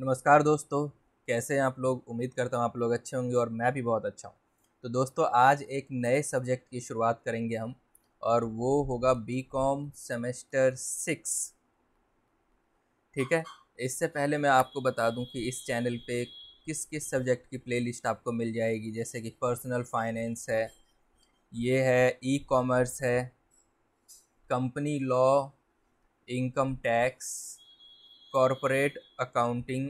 नमस्कार दोस्तों कैसे हैं आप लोग उम्मीद करता हूँ आप लोग अच्छे होंगे और मैं भी बहुत अच्छा हूँ तो दोस्तों आज एक नए सब्जेक्ट की शुरुआत करेंगे हम और वो होगा बी कॉम सेमेस्टर सिक्स ठीक है इससे पहले मैं आपको बता दूं कि इस चैनल पे किस किस सब्जेक्ट की प्लेलिस्ट आपको मिल जाएगी जैसे कि पर्सनल फाइनेंस है ये है ई कॉमर्स है company law income tax corporate accounting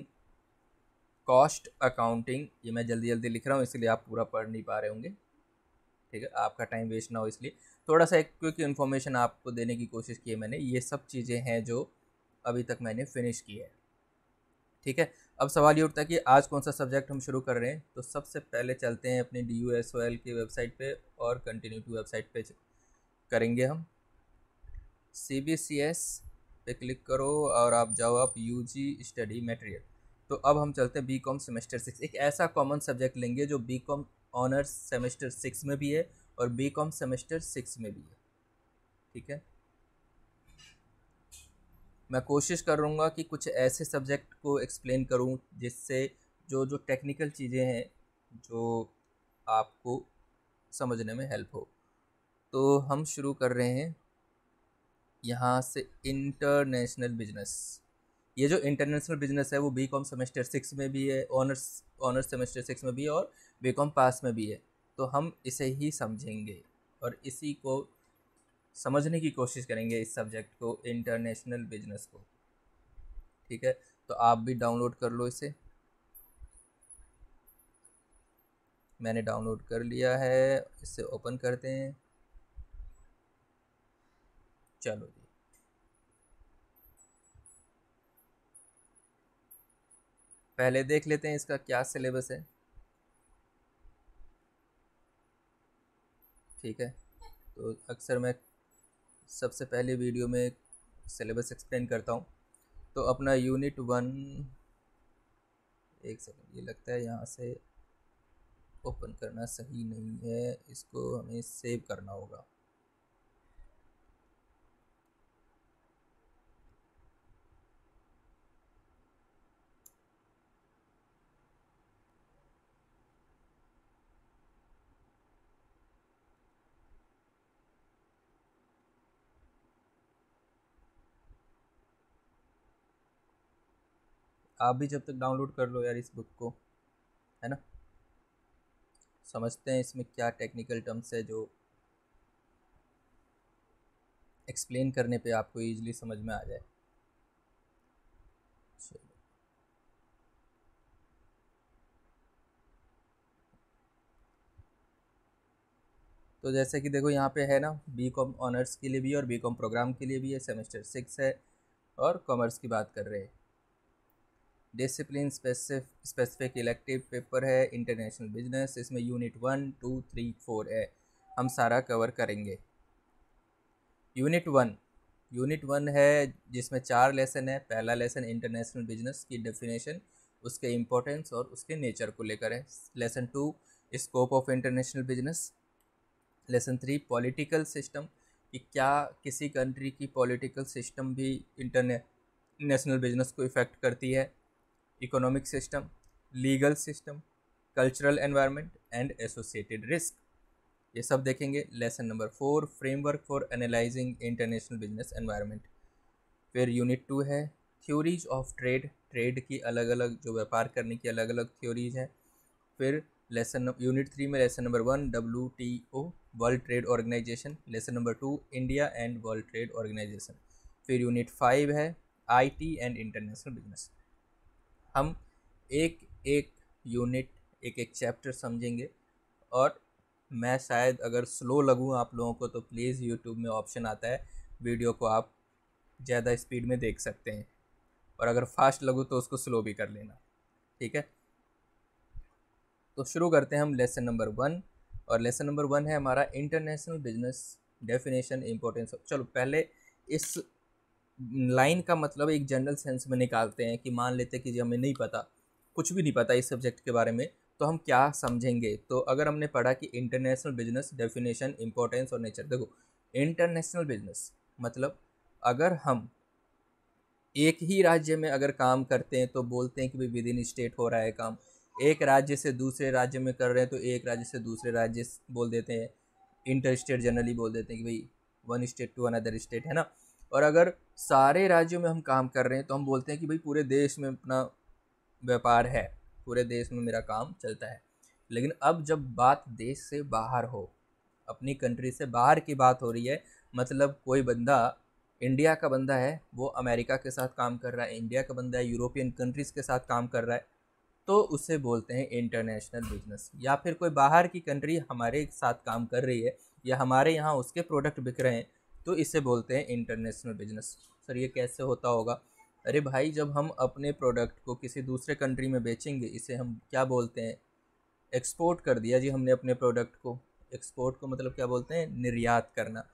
cost accounting ये मैं जल्दी जल्दी लिख रहा हूँ इसलिए आप पूरा पढ़ नहीं पा रहे होंगे ठीक है आपका टाइम वेस्ट ना हो इसलिए थोड़ा सा एक क्विक इन्फॉर्मेशन आपको देने की कोशिश की है मैंने ये सब चीज़ें हैं जो अभी तक मैंने फिनिश की है ठीक है अब सवाल ये उठता है कि आज कौन सा सब्जेक्ट हम शुरू कर रहे हैं तो सबसे पहले चलते हैं अपने D U S O L की वेबसाइट पे और कंटिन्यू टू वेबसाइट पे करेंगे हम सी बी सी एस पे क्लिक करो और आप जाओ आप यू जी स्टडी मेटेरियल तो अब हम चलते हैं बी कॉम सेमेस्टर सिक्स एक ऐसा कॉमन सब्जेक्ट लेंगे जो B com honours semester six में भी है और बी कॉम सेमेस्टर सिक्स में भी है ठीक है मैं कोशिश करूँगा कि कुछ ऐसे सब्जेक्ट को एक्सप्लेन करूँ जिससे जो जो टेक्निकल चीज़ें हैं जो आपको समझने में हेल्प हो तो हम शुरू कर रहे हैं यहाँ से इंटरनेशनल बिजनेस ये जो इंटरनेशनल बिजनेस है वो बी कॉम सेमेस्टर सिक्स में भी है ऑनर्स ऑनर्स सेमेस्टर सिक्स में भी है और बी कॉम पास में भी है तो हम इसे ही समझेंगे और इसी को समझने की कोशिश करेंगे इस सब्जेक्ट को इंटरनेशनल बिजनेस को ठीक है तो आप भी डाउनलोड कर लो इसे मैंने डाउनलोड कर लिया है इसे ओपन करते हैं चलो जी पहले देख लेते हैं इसका क्या सिलेबस है ठीक है तो अक्सर मैं सबसे पहले वीडियो में सिलेबस एक्सप्लेन करता हूँ तो अपना यूनिट वन एक सेकंड ये लगता है यहाँ से ओपन करना सही नहीं है इसको हमें सेव करना होगा आप भी जब तक डाउनलोड कर लो यार इस बुक को है ना समझते हैं इसमें क्या टेक्निकल टर्म्स है जो एक्सप्लेन करने पे आपको ईजिली समझ में आ जाए तो जैसे कि देखो यहाँ पे है ना बी कॉम ऑनर्स के लिए भी और बी कॉम प्रोग्राम के लिए भी है सेमेस्टर सिक्स है और कॉमर्स की बात कर रहे हैं डिसिप्लिन स्पेसिफिक इलेक्टिव पेपर है इंटरनेशनल बिजनेस इसमें unit one two three four है हम सारा कवर करेंगे यूनिट वन यूनिट वन है जिसमें चार लेसन है पहला लेसन इंटरनेशनल बिजनेस की डेफिनेशन उसके इम्पोर्टेंस और उसके नेचर को लेकर है lesson two scope of international business lesson three political system कि क्या किसी कंट्री की पॉलिटिकल सिस्टम भी इंटरनेशनल बिजनेस को इफ़ेक्ट करती है economic system legal system cultural environment and associated risk ये सब देखेंगे lesson number four framework for analysing international business environment फिर यूनिट टू है थ्योरीज ऑफ ट्रेड ट्रेड की अलग अलग जो व्यापार करने की अलग अलग थ्योरीज हैं फिर लेसन यूनिट थ्री में lesson number one W T O world trade organisation lesson number two India and world trade organisation फिर यूनिट फाइव है I T and international business हम एक एक यूनिट एक एक चैप्टर समझेंगे और मैं शायद अगर स्लो लगूँ आप लोगों को तो प्लीज़ यूट्यूब में ऑप्शन आता है वीडियो को आप ज़्यादा स्पीड में देख सकते हैं और अगर फास्ट लगूँ तो उसको स्लो भी कर लेना ठीक है तो शुरू करते हैं हम लेसन नंबर वन और लेसन नंबर वन है हमारा इंटरनेशनल बिजनेस डेफिनेशन इम्पोर्टेंस चलो पहले इस लाइन का मतलब एक जनरल सेंस में निकालते हैं कि मान लेते हैं कि जी हमें नहीं पता कुछ भी नहीं पता इस सब्जेक्ट के बारे में तो हम क्या समझेंगे तो अगर हमने पढ़ा कि इंटरनेशनल बिजनेस डेफिनेशन इंपॉर्टेंस और नेचर देखो इंटरनेशनल बिजनेस मतलब अगर हम एक ही राज्य में अगर काम करते हैं तो बोलते हैं कि भाई विद इन स्टेट हो रहा है काम एक राज्य से दूसरे राज्य में कर रहे हैं तो एक राज्य से दूसरे राज्य बोल देते हैं इंटर स्टेट जनरली बोल देते हैं कि भाई one state to another state है ना और अगर सारे राज्यों में हम काम कर रहे हैं तो हम बोलते हैं कि भाई पूरे देश में अपना व्यापार है पूरे देश में मेरा काम चलता है लेकिन अब जब बात देश से बाहर हो अपनी कंट्री से बाहर की बात हो रही है मतलब कोई बंदा इंडिया का बंदा है वो अमेरिका के साथ काम कर रहा है इंडिया का बंदा है यूरोपियन कंट्रीज़ के साथ काम कर रहा है तो उसे बोलते हैं इंटरनेशनल बिजनेस या फिर कोई बाहर की कंट्री हमारे साथ काम कर रही है या हमारे यहाँ उसके प्रोडक्ट बिक रहे हैं तो इसे बोलते हैं इंटरनेशनल बिजनेस सर ये कैसे होता होगा अरे भाई जब हम अपने प्रोडक्ट को किसी दूसरे कंट्री में बेचेंगे इसे हम क्या बोलते हैं एक्सपोर्ट कर दिया जी हमने अपने प्रोडक्ट को एक्सपोर्ट को मतलब क्या बोलते हैं निर्यात करना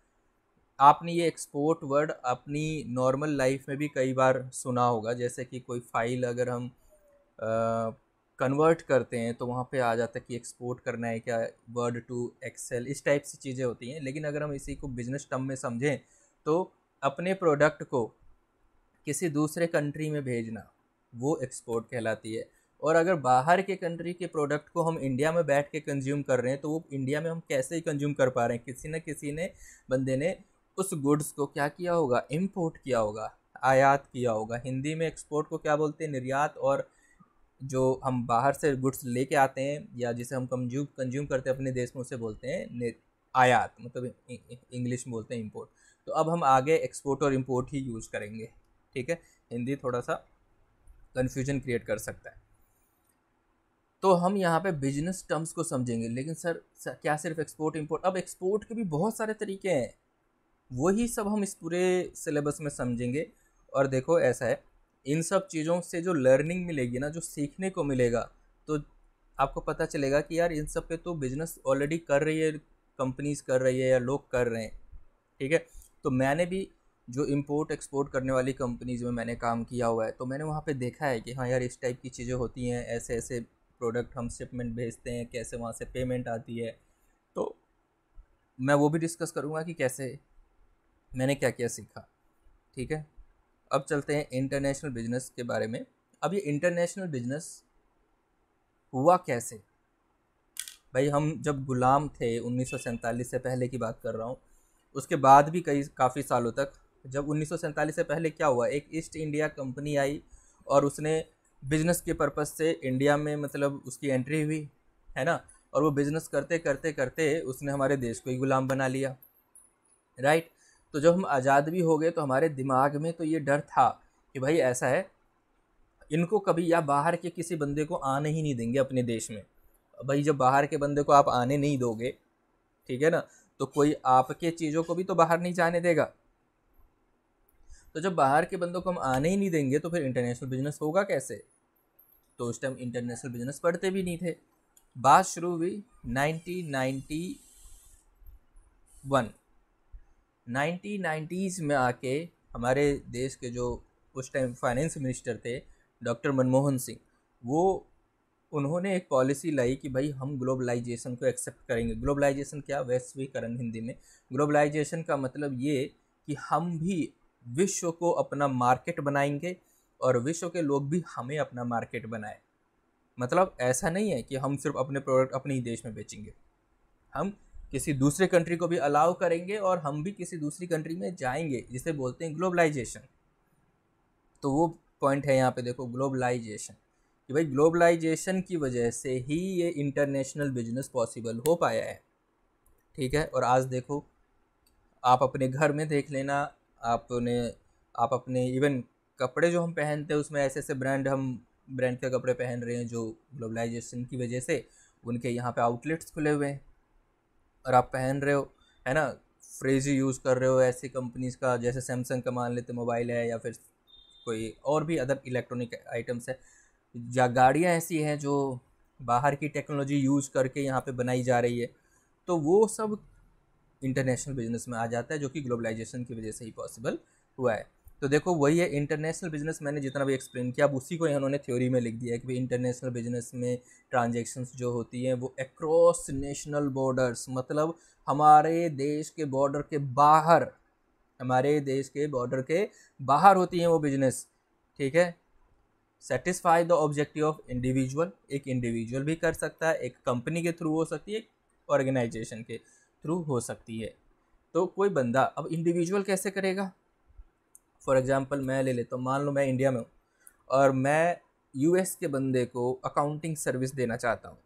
आपने ये एक्सपोर्ट वर्ड अपनी नॉर्मल लाइफ में भी कई बार सुना होगा जैसे कि कोई फाइल अगर हम कन्वर्ट करते हैं तो वहाँ पे आ जाता है कि एक्सपोर्ट करना है क्या वर्ड टू एक्सेल इस टाइप से चीज़ें होती हैं लेकिन अगर हम इसी को बिजनेस टर्म में समझें तो अपने प्रोडक्ट को किसी दूसरे कंट्री में भेजना वो एक्सपोर्ट कहलाती है और अगर बाहर के कंट्री के प्रोडक्ट को हम इंडिया में बैठ के कंज्यूम कर रहे हैं तो वो इंडिया में हम कैसे ही कंज्यूम कर पा रहे हैं किसी न किसी ने बंदे ने उस गुड्स को क्या किया होगा इम्पोर्ट किया होगा आयात किया होगा हिंदी में एक्सपोर्ट को क्या बोलते हैं निर्यात और जो हम बाहर से गुड्स लेके आते हैं या जिसे हम कंज्यूम कंज्यूम करते हैं अपने देश में उसे बोलते हैं आयात मतलब इंग्लिश में बोलते हैं इम्पोर्ट तो अब हम आगे एक्सपोर्ट और इम्पोर्ट ही यूज़ करेंगे ठीक है हिंदी थोड़ा सा कन्फ्यूजन क्रिएट कर सकता है तो हम यहाँ पे बिजनेस टर्म्स को समझेंगे लेकिन सर क्या सिर्फ एक्सपोर्ट इम्पोर्ट अब एक्सपोर्ट के भी बहुत सारे तरीके हैं वही सब हम इस पूरे सिलेबस में समझेंगे और देखो ऐसा है इन सब चीज़ों से जो लर्निंग मिलेगी ना जो सीखने को मिलेगा तो आपको पता चलेगा कि यार इन सब पे तो बिजनेस ऑलरेडी कर रही है कंपनीज़ कर रही है या लोग कर रहे हैं ठीक है तो मैंने भी जो इम्पोर्ट एक्सपोर्ट करने वाली कंपनीज़ में मैंने काम किया हुआ है तो मैंने वहाँ पे देखा है कि हाँ यार इस टाइप की चीज़ें होती हैं ऐसे ऐसे प्रोडक्ट हम शिपमेंट भेजते हैं कैसे वहाँ से पेमेंट आती है तो मैं वो भी डिस्कस करूँगा कि कैसे मैंने क्या क्या सीखा ठीक है अब चलते हैं इंटरनेशनल बिजनेस के बारे में अब ये इंटरनेशनल बिजनेस हुआ कैसे भाई हम जब गुलाम थे उन्नीस से पहले की बात कर रहा हूँ उसके बाद भी कई काफ़ी सालों तक जब उन्नीस से पहले क्या हुआ एक ईस्ट इंडिया कंपनी आई और उसने बिजनेस के पर्पज़ से इंडिया में मतलब उसकी एंट्री हुई है ना और वो बिज़नेस करते करते करते उसने हमारे देश को ही गुलाम बना लिया राइट तो जब हम आज़ाद भी हो गए तो हमारे दिमाग में तो ये डर था कि भाई ऐसा है इनको कभी या बाहर के किसी बंदे को आने ही नहीं देंगे अपने देश में भाई जब बाहर के बंदे को आप आने नहीं दोगे ठीक है ना तो कोई आपके चीज़ों को भी तो बाहर नहीं जाने देगा तो जब बाहर के बंदों को हम आने ही नहीं देंगे तो फिर इंटरनेशनल बिजनेस होगा कैसे तो उस टाइम इंटरनेशनल बिजनेस पढ़ते भी नहीं थे बात शुरू हुई nineteen ninety one nineteen nineties में आके हमारे देश के जो उस टाइम फाइनेंस मिनिस्टर थे डॉक्टर मनमोहन सिंह वो उन्होंने एक पॉलिसी लाई कि भाई हम ग्लोबलाइजेशन को एक्सेप्ट करेंगे ग्लोबलाइजेशन क्या वैश्वीकरण हिंदी में ग्लोबलाइजेशन का मतलब ये कि हम भी विश्व को अपना मार्केट बनाएंगे और विश्व के लोग भी हमें अपना मार्केट बनाए मतलब ऐसा नहीं है कि हम सिर्फ अपने प्रोडक्ट अपने ही देश में बेचेंगे हम किसी दूसरे कंट्री को भी अलाउ करेंगे और हम भी किसी दूसरी कंट्री में जाएंगे जिसे बोलते हैं ग्लोबलाइजेशन तो वो पॉइंट है यहाँ पे देखो ग्लोबलाइजेशन कि भाई ग्लोबलाइजेशन की वजह से ही ये इंटरनेशनल बिजनेस पॉसिबल हो पाया है ठीक है और आज देखो आप अपने घर में देख लेना आपने आप अपने इवन कपड़े जो हम पहनते हैं उसमें ऐसे ऐसे ब्रांड हम ब्रांड के कपड़े पहन रहे हैं जो ग्लोबलाइजेशन की वजह से उनके यहाँ पे आउटलेट्स खुले हुए हैं और आप पहन रहे हो है ना फ्रेज यूज़ कर रहे हो ऐसी कंपनीज़ का जैसे सैमसंग का मान लेते मोबाइल है या फिर कोई और भी अदर इलेक्ट्रॉनिक आइटम्स है या गाड़ियाँ ऐसी हैं जो बाहर की टेक्नोलॉजी यूज़ करके यहाँ पे बनाई जा रही है तो वो सब इंटरनेशनल बिजनेस में आ जाता है जो कि ग्लोबलाइजेशन की वजह से ही पॉसिबल हुआ है तो देखो वही है इंटरनेशनल बिजनेस मैंने जितना भी एक्सप्लेन किया अब उसी को इन्होंने थ्योरी में लिख दिया है कि भाई इंटरनेशनल बिजनेस में ट्रांजेक्शन्स जो होती हैं वो एक्रॉस नेशनल बॉर्डर्स मतलब हमारे देश के बॉर्डर के बाहर हमारे देश के बॉर्डर के बाहर होती हैं वो बिजनेस ठीक है satisfy the objective of individual एक इंडिविजुअल भी कर सकता है एक कंपनी के थ्रू हो सकती है एक ऑर्गेनाइजेशन के थ्रू हो सकती है तो कोई बंदा अब इंडिविजुअल कैसे करेगा फॉर एग्ज़ाम्पल मैं ले लेता हूँ मान लो मैं इंडिया में हूँ और मैं यू के बंदे को अकाउंटिंग सर्विस देना चाहता हूँ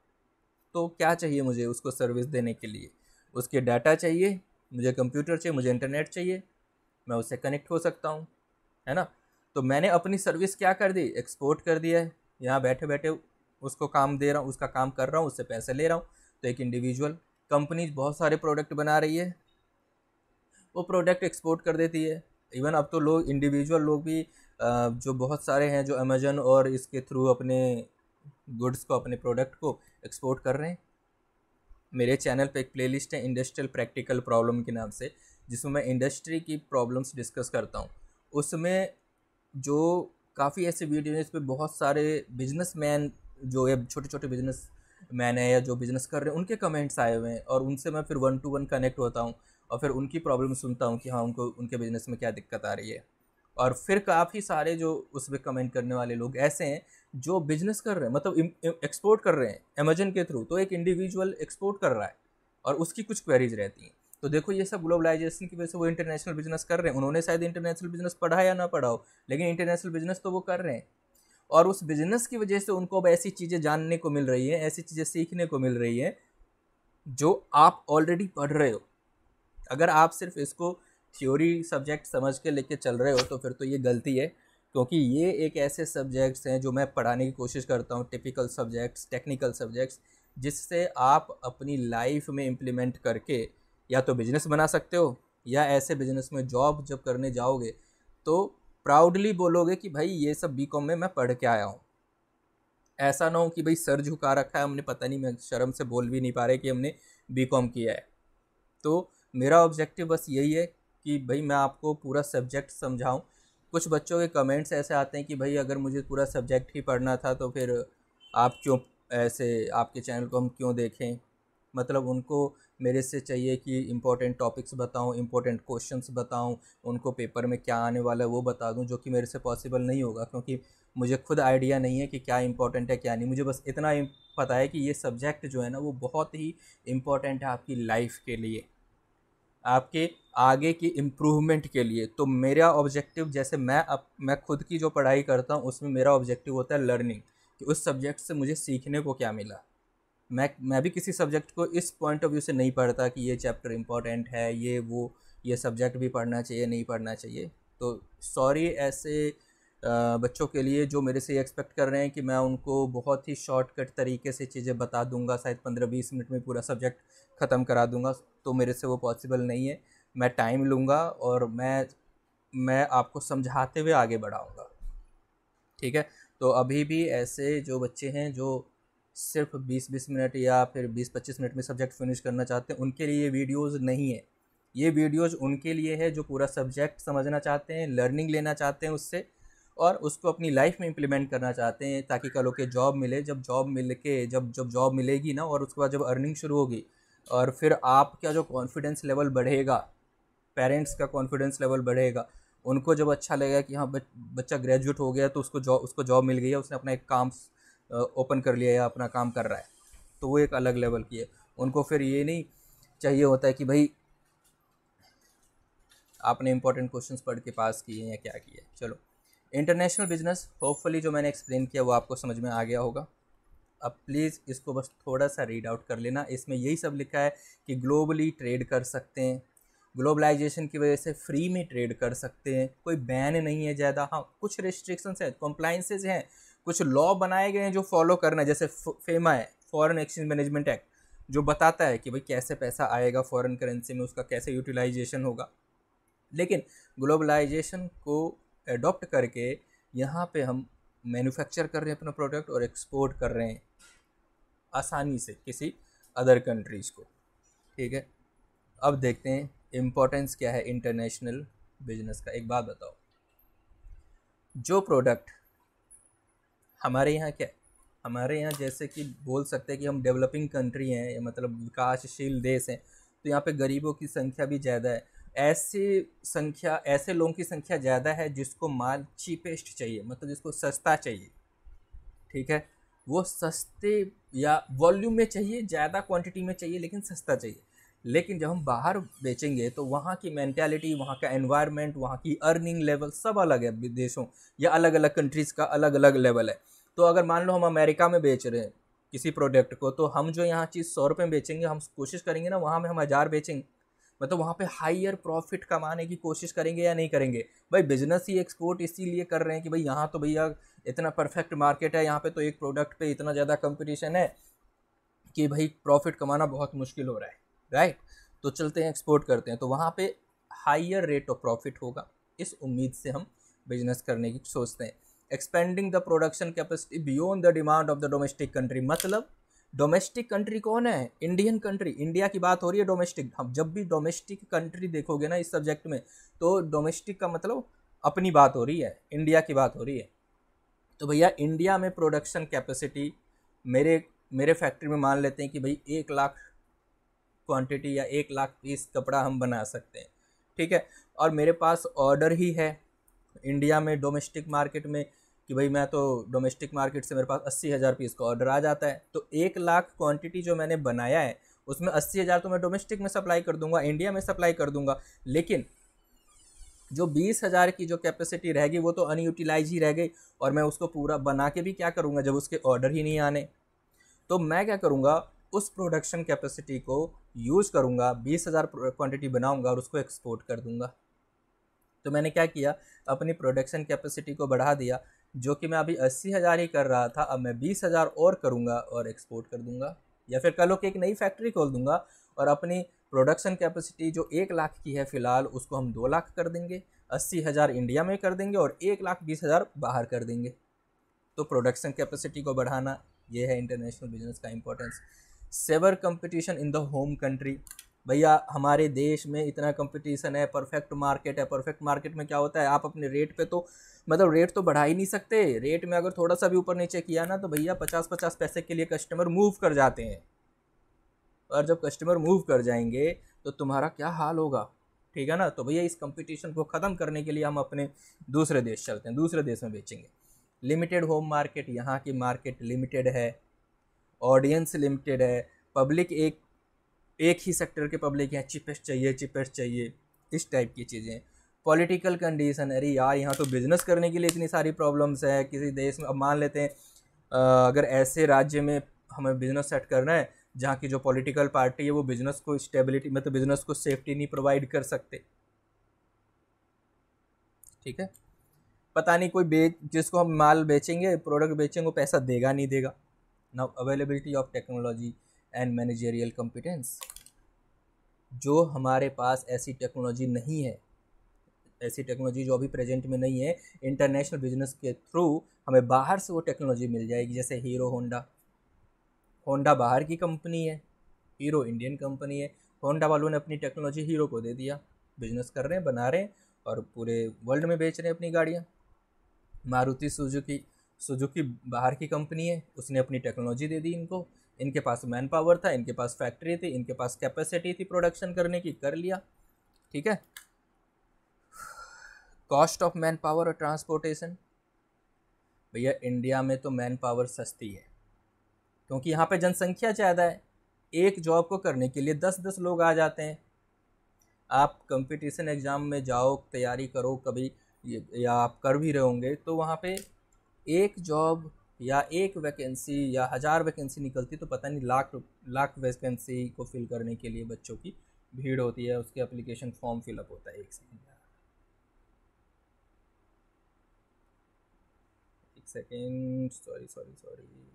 तो क्या चाहिए मुझे उसको सर्विस देने के लिए उसके डाटा चाहिए मुझे कंप्यूटर चाहिए मुझे इंटरनेट चाहिए मैं उससे कनेक्ट हो सकता हूँ है ना तो मैंने अपनी सर्विस क्या कर दी एक्सपोर्ट कर दिया है यहाँ बैठे बैठे उसको काम दे रहा हूँ उसका काम कर रहा हूँ उससे पैसे ले रहा हूँ तो एक इंडिविजुअल कंपनी बहुत सारे प्रोडक्ट बना रही है वो प्रोडक्ट एक्सपोर्ट कर देती है इवन अब तो लोग इंडिविजुअल लोग भी जो बहुत सारे हैं जो अमेजन और इसके थ्रू अपने गुड्स को अपने प्रोडक्ट को एक्सपोर्ट कर रहे हैं मेरे चैनल पे एक प्लेलिस्ट है इंडस्ट्रियल प्रैक्टिकल प्रॉब्लम के नाम से जिसमें मैं इंडस्ट्री की प्रॉब्लम्स डिस्कस करता हूँ उसमें जो काफ़ी ऐसे वीडियो हैं इसमें बहुत सारे मैन जो है छोटे छोटे बिजनेस मैन है या जो बिज़नेस कर रहे हैं उनके कमेंट्स आए हुए हैं और उनसे मैं फिर वन टू वन कनेक्ट होता हूँ और फिर उनकी प्रॉब्लम सुनता हूँ कि हाँ उनको उनके बिज़नेस में क्या दिक्कत आ रही है और फिर काफ़ी सारे जो उस पर कमेंट करने वाले लोग ऐसे हैं जो बिजनेस कर रहे हैं मतलब एक्सपोर्ट कर रहे हैं अमेजन के थ्रू तो एक इंडिविजुअल एक्सपोर्ट कर रहा है और उसकी कुछ क्वेरीज रहती हैं तो देखो ये सब ग्लोबलाइजेशन की वजह से वो इंटरनेशनल बिजनेस कर रहे हैं उन्होंने शायद इंटरनेशनल बिजनेस पढ़ा या ना पढ़ा हो लेकिन इंटरनेशनल बिजनेस तो वो कर रहे हैं और उस बिजनेस की वजह से उनको अब ऐसी चीज़ें जानने को मिल रही हैं ऐसी चीज़ें सीखने को मिल रही हैं जो आप ऑलरेडी पढ़ रहे हो अगर आप सिर्फ इसको थ्योरी सब्जेक्ट समझ के लेके चल रहे हो तो फिर तो ये गलती है क्योंकि ये एक ऐसे सब्जेक्ट्स हैं जो मैं पढ़ाने की कोशिश करता हूँ टिपिकल सब्जेक्ट्स टेक्निकल सब्जेक्ट्स जिससे आप अपनी लाइफ में इम्प्लीमेंट करके या तो बिजनेस बना सकते हो या ऐसे बिजनेस में जॉब जब करने जाओगे तो प्राउडली बोलोगे कि भाई ये सब बी कॉम में मैं पढ़ के आया हूँ ऐसा ना हो कि भाई सर झुका रखा है हमने पता नहीं मैं शर्म से बोल भी नहीं पा रहे कि हमने बी कॉम किया है तो मेरा ऑब्जेक्टिव बस यही है कि भाई मैं आपको पूरा सब्जेक्ट समझाऊँ कुछ बच्चों के कमेंट्स ऐसे आते हैं कि भाई अगर मुझे पूरा सब्जेक्ट ही पढ़ना था तो फिर आप क्यों ऐसे आपके चैनल को हम क्यों देखें मतलब उनको मेरे से चाहिए कि इम्पोर्टेंट टॉपिक्स बताऊं इम्पोर्टेंट क्वेश्चंस बताऊं उनको पेपर में क्या आने वाला है वो बता दूँ जो कि मेरे से पॉसिबल नहीं होगा क्योंकि मुझे खुद आइडिया नहीं है कि क्या इम्पोर्टेंट है क्या नहीं मुझे बस इतना पता है कि ये सब्जेक्ट जो है ना वो बहुत ही इम्पोर्टेंट है आपकी लाइफ के लिए आपके आगे की इम्प्रूवमेंट के लिए तो मेरा ऑब्जेक्टिव जैसे मैं अब मैं खुद की जो पढ़ाई करता हूँ उसमें मेरा ऑब्जेक्टिव होता है लर्निंग कि उस सब्जेक्ट से मुझे सीखने को क्या मिला मैं मैं भी किसी सब्जेक्ट को इस पॉइंट ऑफ व्यू से नहीं पढ़ता कि ये चैप्टर इम्पॉर्टेंट है ये वो ये सब्जेक्ट भी पढ़ना चाहिए नहीं पढ़ना चाहिए तो सॉरी ऐसे बच्चों के लिए जो मेरे से एक्सपेक्ट कर रहे हैं कि मैं उनको बहुत ही शॉर्टकट तरीके से चीज़ें बता दूंगा शायद पंद्रह बीस मिनट में पूरा सब्जेक्ट ख़त्म करा दूंगा तो मेरे से वो पॉसिबल नहीं है मैं टाइम लूँगा और मैं मैं आपको समझाते हुए आगे बढ़ाऊँगा ठीक है तो अभी भी ऐसे जो बच्चे हैं जो सिर्फ 20-20 मिनट या फिर 20-25 मिनट में सब्जेक्ट फिनिश करना चाहते हैं उनके लिए ये वीडियोज़ नहीं है ये वीडियोज़ उनके लिए है जो पूरा सब्जेक्ट समझना चाहते हैं लर्निंग लेना चाहते हैं उससे और उसको अपनी लाइफ में इम्प्लीमेंट करना चाहते हैं ताकि कलों के जॉब मिले जब जॉब मिल के जब जब जॉब मिलेगी ना और उसके बाद जब अर्निंग शुरू होगी और फिर आपका जो कॉन्फिडेंस लेवल बढ़ेगा पेरेंट्स का कॉन्फिडेंस लेवल बढ़ेगा उनको जब अच्छा लगेगा कि हाँ बच्चा ग्रेजुएट हो गया तो उसको जॉब उसको जॉब मिल गई है उसने अपना एक काम ओपन कर लिया या अपना काम कर रहा है तो वो एक अलग लेवल की है उनको फिर ये नहीं चाहिए होता है कि भाई आपने इंपॉर्टेंट क्वेश्चंस पढ़ के पास किए हैं या क्या किया चलो इंटरनेशनल बिजनेस होपफुली जो मैंने एक्सप्लेन किया वो आपको समझ में आ गया होगा अब प्लीज़ इसको बस थोड़ा सा रीड आउट कर लेना इसमें यही सब लिखा है कि ग्लोबली ट्रेड कर सकते हैं ग्लोबलाइजेशन की वजह से फ्री में ट्रेड कर सकते हैं कोई बैन नहीं है ज़्यादा हाँ कुछ रिस्ट्रिक्शंस हैं कॉम्प्लाइंसेज हैं कुछ लॉ बनाए गए हैं जो फॉलो करना है जैसे फेमा है फॉरेन एक्सचेंज मैनेजमेंट एक्ट जो बताता है कि भाई कैसे पैसा आएगा फॉरेन करेंसी में उसका कैसे यूटिलाइजेशन होगा लेकिन ग्लोबलाइजेशन को एडॉप्ट करके यहाँ पे हम मैन्युफैक्चर कर रहे हैं अपना प्रोडक्ट और एक्सपोर्ट कर रहे हैं आसानी से किसी अदर कंट्रीज़ को ठीक है अब देखते हैं इम्पोर्टेंस क्या है इंटरनेशनल बिजनेस का एक बात बताओ जो प्रोडक्ट हमारे यहाँ क्या है हमारे यहाँ जैसे कि बोल सकते हैं कि हम डेवलपिंग कंट्री हैं या मतलब विकासशील देश हैं तो यहाँ पे गरीबों की संख्या भी ज़्यादा है ऐसे संख्या ऐसे लोगों की संख्या ज़्यादा है जिसको माल चीपेस्ट चाहिए मतलब जिसको सस्ता चाहिए ठीक है वो सस्ते या वॉल्यूम में चाहिए ज़्यादा क्वांटिटी में चाहिए लेकिन सस्ता चाहिए लेकिन जब हम बाहर बेचेंगे तो वहाँ की मैंटेलिटी वहाँ का एनवायरनमेंट वहाँ की अर्निंग लेवल सब अलग है विदेशों या अलग अलग कंट्रीज़ का अलग अलग लेवल है तो अगर मान लो हम अमेरिका में बेच रहे हैं किसी प्रोडक्ट को तो हम जो यहाँ चीज़ सौ रुपये में बेचेंगे हम कोशिश करेंगे ना वहाँ में हम हज़ार बेचेंगे मतलब वहाँ पे हायर प्रॉफिट कमाने की कोशिश करेंगे या नहीं करेंगे भाई बिजनेस ही एक्सपोर्ट इसीलिए कर रहे हैं कि भाई यहाँ तो भैया इतना परफेक्ट मार्केट है यहाँ पे तो एक प्रोडक्ट पे इतना ज़्यादा कंपटीशन है कि भाई प्रॉफिट कमाना बहुत मुश्किल हो रहा है राइट तो चलते हैं एक्सपोर्ट करते हैं तो वहाँ पर हाइयर रेट ऑफ प्रॉफिट होगा इस उम्मीद से हम बिजनेस करने की सोचते हैं expanding the production capacity beyond the demand of the domestic country मतलब डोमेस्टिक कंट्री कौन है इंडियन कंट्री इंडिया की बात हो रही है डोमेस्टिक हम जब भी डोमेस्टिक कंट्री देखोगे ना इस सब्जेक्ट में तो डोमेस्टिक का मतलब अपनी बात हो रही है इंडिया की बात हो रही है तो भैया इंडिया में प्रोडक्शन कैपेसिटी मेरे मेरे फैक्ट्री में मान लेते हैं कि भाई एक लाख क्वांटिटी या एक लाख पीस कपड़ा हम बना सकते हैं ठीक है और मेरे पास ऑर्डर ही है इंडिया में डोमेस्टिक मार्केट में कि भाई मैं तो डोमेस्टिक मार्केट से मेरे पास अस्सी हज़ार पीस का ऑर्डर आ जाता है तो एक लाख क्वांटिटी जो मैंने बनाया है उसमें अस्सी हज़ार तो मैं डोमेस्टिक में सप्लाई कर दूंगा इंडिया में सप्लाई कर दूंगा लेकिन जो बीस हज़ार की जो कैपेसिटी रहेगी वो तो अनयूटिलाइज ही रह गई और मैं उसको पूरा बना के भी क्या करूँगा जब उसके ऑर्डर ही नहीं आने तो मैं क्या करूँगा उस प्रोडक्शन कैपेसिटी को यूज़ करूँगा बीस हज़ार क्वान्टिटी बनाऊँगा और उसको एक्सपोर्ट कर दूँगा तो मैंने क्या किया अपनी प्रोडक्शन कैपेसिटी को बढ़ा दिया जो कि मैं अभी अस्सी हज़ार ही कर रहा था अब मैं बीस हज़ार और करूँगा और एक्सपोर्ट कर दूँगा या फिर कल कि एक नई फैक्ट्री खोल दूँगा और अपनी प्रोडक्शन कैपेसिटी जो एक लाख की है फ़िलहाल उसको हम दो लाख कर देंगे अस्सी हज़ार इंडिया में कर देंगे और एक लाख बीस हज़ार बाहर कर देंगे तो प्रोडक्शन कैपेसिटी को बढ़ाना ये है इंटरनेशनल बिजनेस का importance severe competition in the home country भैया हमारे देश में इतना कंपटीशन है परफेक्ट मार्केट है परफेक्ट मार्केट में क्या होता है आप अपने रेट पे तो मतलब रेट तो बढ़ा ही नहीं सकते रेट में अगर थोड़ा सा भी ऊपर नीचे किया ना तो भैया पचास पचास पैसे के लिए कस्टमर मूव कर जाते हैं और जब कस्टमर मूव कर जाएंगे तो तुम्हारा क्या हाल होगा ठीक है ना तो भैया इस कंपटीशन को ख़त्म करने के लिए हम अपने दूसरे देश चलते हैं दूसरे देश में बेचेंगे लिमिटेड होम मार्केट यहाँ की मार्केट लिमिटेड है ऑडियंस लिमिटेड है पब्लिक एक एक ही सेक्टर के पब्लिक यहाँ चिपेस्ट चाहिए चिपेस्ट चाहिए इस टाइप की चीज़ें पॉलिटिकल कंडीशन अरे यार यहाँ तो बिज़नेस करने के लिए इतनी सारी प्रॉब्लम्स है किसी देश में अब मान लेते हैं अगर ऐसे राज्य में हमें बिज़नेस सेट करना है जहाँ की जो पॉलिटिकल पार्टी है वो बिज़नेस को स्टेबिलिटी मतलब बिज़नेस को सेफ्टी नहीं प्रोवाइड कर सकते ठीक है पता नहीं कोई बेच जिसको हम माल बेचेंगे प्रोडक्ट बेचेंगे वो पैसा देगा नहीं देगा ना availability of technology and managerial competence जो हमारे पास ऐसी टेक्नोलॉजी नहीं है ऐसी टेक्नोलॉजी जो अभी प्रेजेंट में नहीं है इंटरनेशनल बिजनेस के थ्रू हमें बाहर से वो टेक्नोलॉजी मिल जाएगी जैसे हीरो होंडा होंडा बाहर की कंपनी है हीरो इंडियन कंपनी है होंडा वालों ने अपनी टेक्नोलॉजी हीरो को दे दिया बिजनेस कर रहे हैं बना रहे हैं और पूरे वर्ल्ड में बेच रहे हैं अपनी गाड़ियाँ मारुति सुजुकी सुजुकी बाहर की कंपनी है उसने अपनी टेक्नोलॉजी दे दी इनको इनके पास मैन पावर था इनके पास फैक्ट्री थी इनके पास कैपेसिटी थी प्रोडक्शन करने की कर लिया ठीक है कॉस्ट ऑफ मैन पावर और ट्रांसपोर्टेशन भैया इंडिया में तो मैन पावर सस्ती है क्योंकि यहाँ पे जनसंख्या ज़्यादा है एक जॉब को करने के लिए दस दस लोग आ जाते हैं आप कंपटीशन एग्ज़ाम में जाओ तैयारी करो कभी या आप कर भी रहे होंगे तो वहाँ पे एक जॉब या एक वैकेंसी या हज़ार वैकेंसी निकलती तो पता नहीं लाख लाख वैकेंसी को फिल करने के लिए बच्चों की भीड़ होती है उसके एप्लीकेशन फॉर्म फिलअप होता है एक सेकेंड एक सेकेंड सॉरी सॉरी सॉरी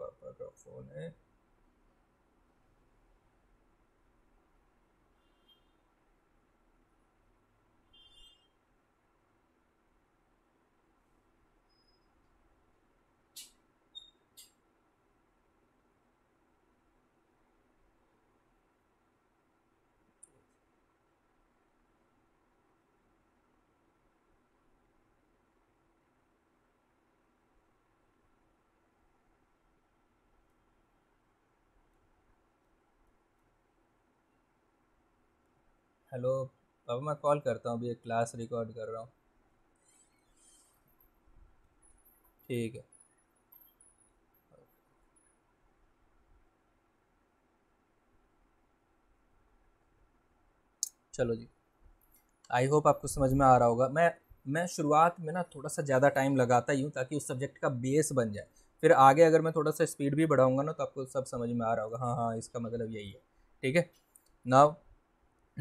पापा का फ़ोन है हेलो पापा मैं कॉल करता हूँ अभी एक क्लास रिकॉर्ड कर रहा हूँ ठीक है चलो जी आई होप आपको समझ में आ रहा होगा मैं मैं शुरुआत में ना थोड़ा सा ज़्यादा टाइम लगाता ही हूँ ताकि उस सब्जेक्ट का बेस बन जाए फिर आगे अगर मैं थोड़ा सा स्पीड भी बढ़ाऊँगा ना तो आपको सब समझ में आ रहा होगा हाँ हाँ इसका मतलब यही है ठीक है now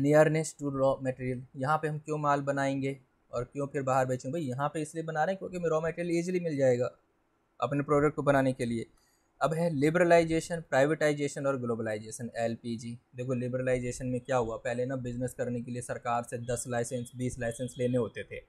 nearness to raw material यहाँ पे हम क्यों माल बनाएंगे और क्यों फिर बाहर बेचूँ भाई यहाँ पे इसलिए बना रहे हैं क्योंकि रॉ मटेरियल ईजिली मिल जाएगा अपने प्रोडक्ट को बनाने के लिए अब है लिबरलाइजेशन प्राइवेटाइजेशन और ग्लोबलाइजेशन एल देखो लिबरलाइजेशन में क्या हुआ पहले ना बिज़नेस करने के लिए सरकार से दस लाइसेंस बीस लाइसेंस लेने होते थे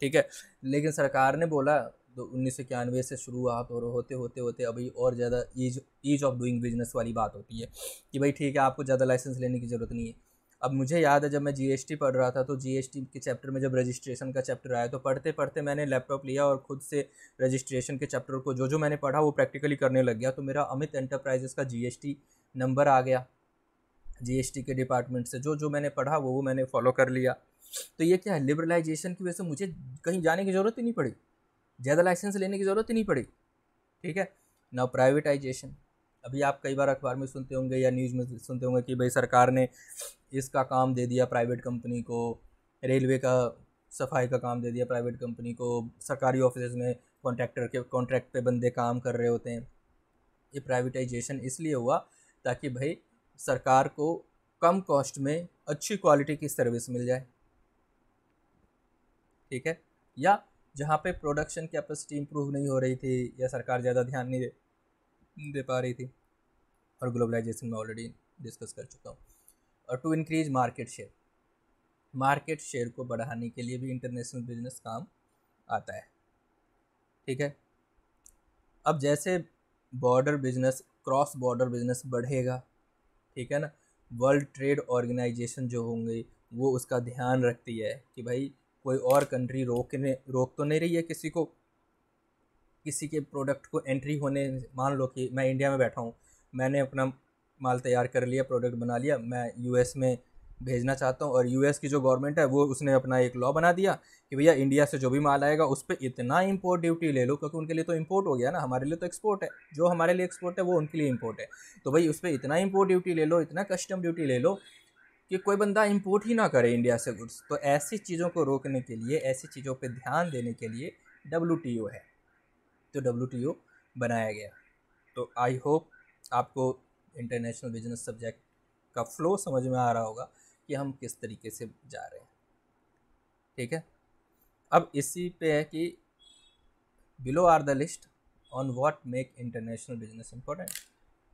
ठीक है लेकिन सरकार ने बोला तो उन्नीस सौ इक्यानवे से शुरुआत तो और होते होते होते अभी और ज़्यादा ease ease of doing business वाली बात होती है कि भाई ठीक है आपको ज़्यादा लाइसेंस लेने की ज़रूरत नहीं है अब मुझे याद है जब मैं जीएसटी पढ़ रहा था तो जीएसटी के चैप्टर में जब रजिस्ट्रेशन का चैप्टर आया तो पढ़ते पढ़ते मैंने लैपटॉप लिया और खुद से रजिस्ट्रेशन के चैप्टर को जो जो मैंने पढ़ा वो प्रैक्टिकली करने लग गया तो मेरा अमित एंटरप्राइजेस का जीएसटी नंबर आ गया जीएसटी के डिपार्टमेंट से जो जो मैंने पढ़ा वो वो मैंने फॉलो कर लिया तो ये क्या है लिबरलाइजेशन की वजह से मुझे कहीं जाने की ज़रूरत ही नहीं पड़ी ज़्यादा लाइसेंस लेने की ज़रूरत ही नहीं पड़ी ठीक है ना प्राइवेटाइजेशन अभी आप कई बार अखबार में सुनते होंगे या न्यूज़ में सुनते होंगे कि भाई सरकार ने इसका काम दे दिया प्राइवेट कंपनी को रेलवे का सफाई का काम दे दिया प्राइवेट कंपनी को सरकारी ऑफिस में कॉन्ट्रैक्टर के कॉन्ट्रैक्ट पे बंदे काम कर रहे होते हैं ये प्राइवेटाइजेशन इसलिए हुआ ताकि भाई सरकार को कम कॉस्ट में अच्छी क्वालिटी की सर्विस मिल जाए ठीक है या जहाँ पे प्रोडक्शन कैपेसिटी इम्प्रूव नहीं हो रही थी या सरकार ज़्यादा ध्यान नहीं दे दे पा रही थी और ग्लोबलाइजेशन में ऑलरेडी डिस्कस कर चुका हूँ और to increase market share market share को बढ़ाने के लिए भी इंटरनेशनल बिजनेस काम आता है ठीक है अब जैसे border business cross border business बढ़ेगा ठीक है ना वर्ल्ड ट्रेड ऑर्गेनाइजेशन जो होंगे वो उसका ध्यान रखती है कि भाई कोई और कंट्री रोकने रोक तो नहीं रही है किसी को किसी के प्रोडक्ट को एंट्री होने मान लो कि मैं इंडिया में बैठा हूँ मैंने अपना माल तैयार कर लिया प्रोडक्ट बना लिया मैं यूएस में भेजना चाहता हूँ और यूएस की जो गवर्नमेंट है वो उसने अपना एक लॉ बना दिया कि भैया इंडिया से जो भी माल आएगा उस पर इतना इम्पोर्ट ड्यूटी ले लो क्योंकि उनके लिए तो इम्पोर्ट हो गया ना हमारे लिए तो एक्सपोर्ट है जो हमारे लिए एक्सपोर्ट है वो उनके लिए इम्पोर्ट है तो भाई उस पर इतना इम्पोर्ट ड्यूटी ले लो इतना कस्टम ड्यूटी ले लो कि कोई बंदा इम्पोर्ट ही ना करे इंडिया से गुड्स तो ऐसी चीज़ों को रोकने के लिए ऐसी चीज़ों पर ध्यान देने के लिए डब्ल्यू है तो डब्ल्यू बनाया गया तो आई होप आपको इंटरनेशनल बिजनेस सब्जेक्ट का फ्लो समझ में आ रहा होगा कि हम किस तरीके से जा रहे हैं ठीक है अब इसी पे है कि below are the list on what make international business important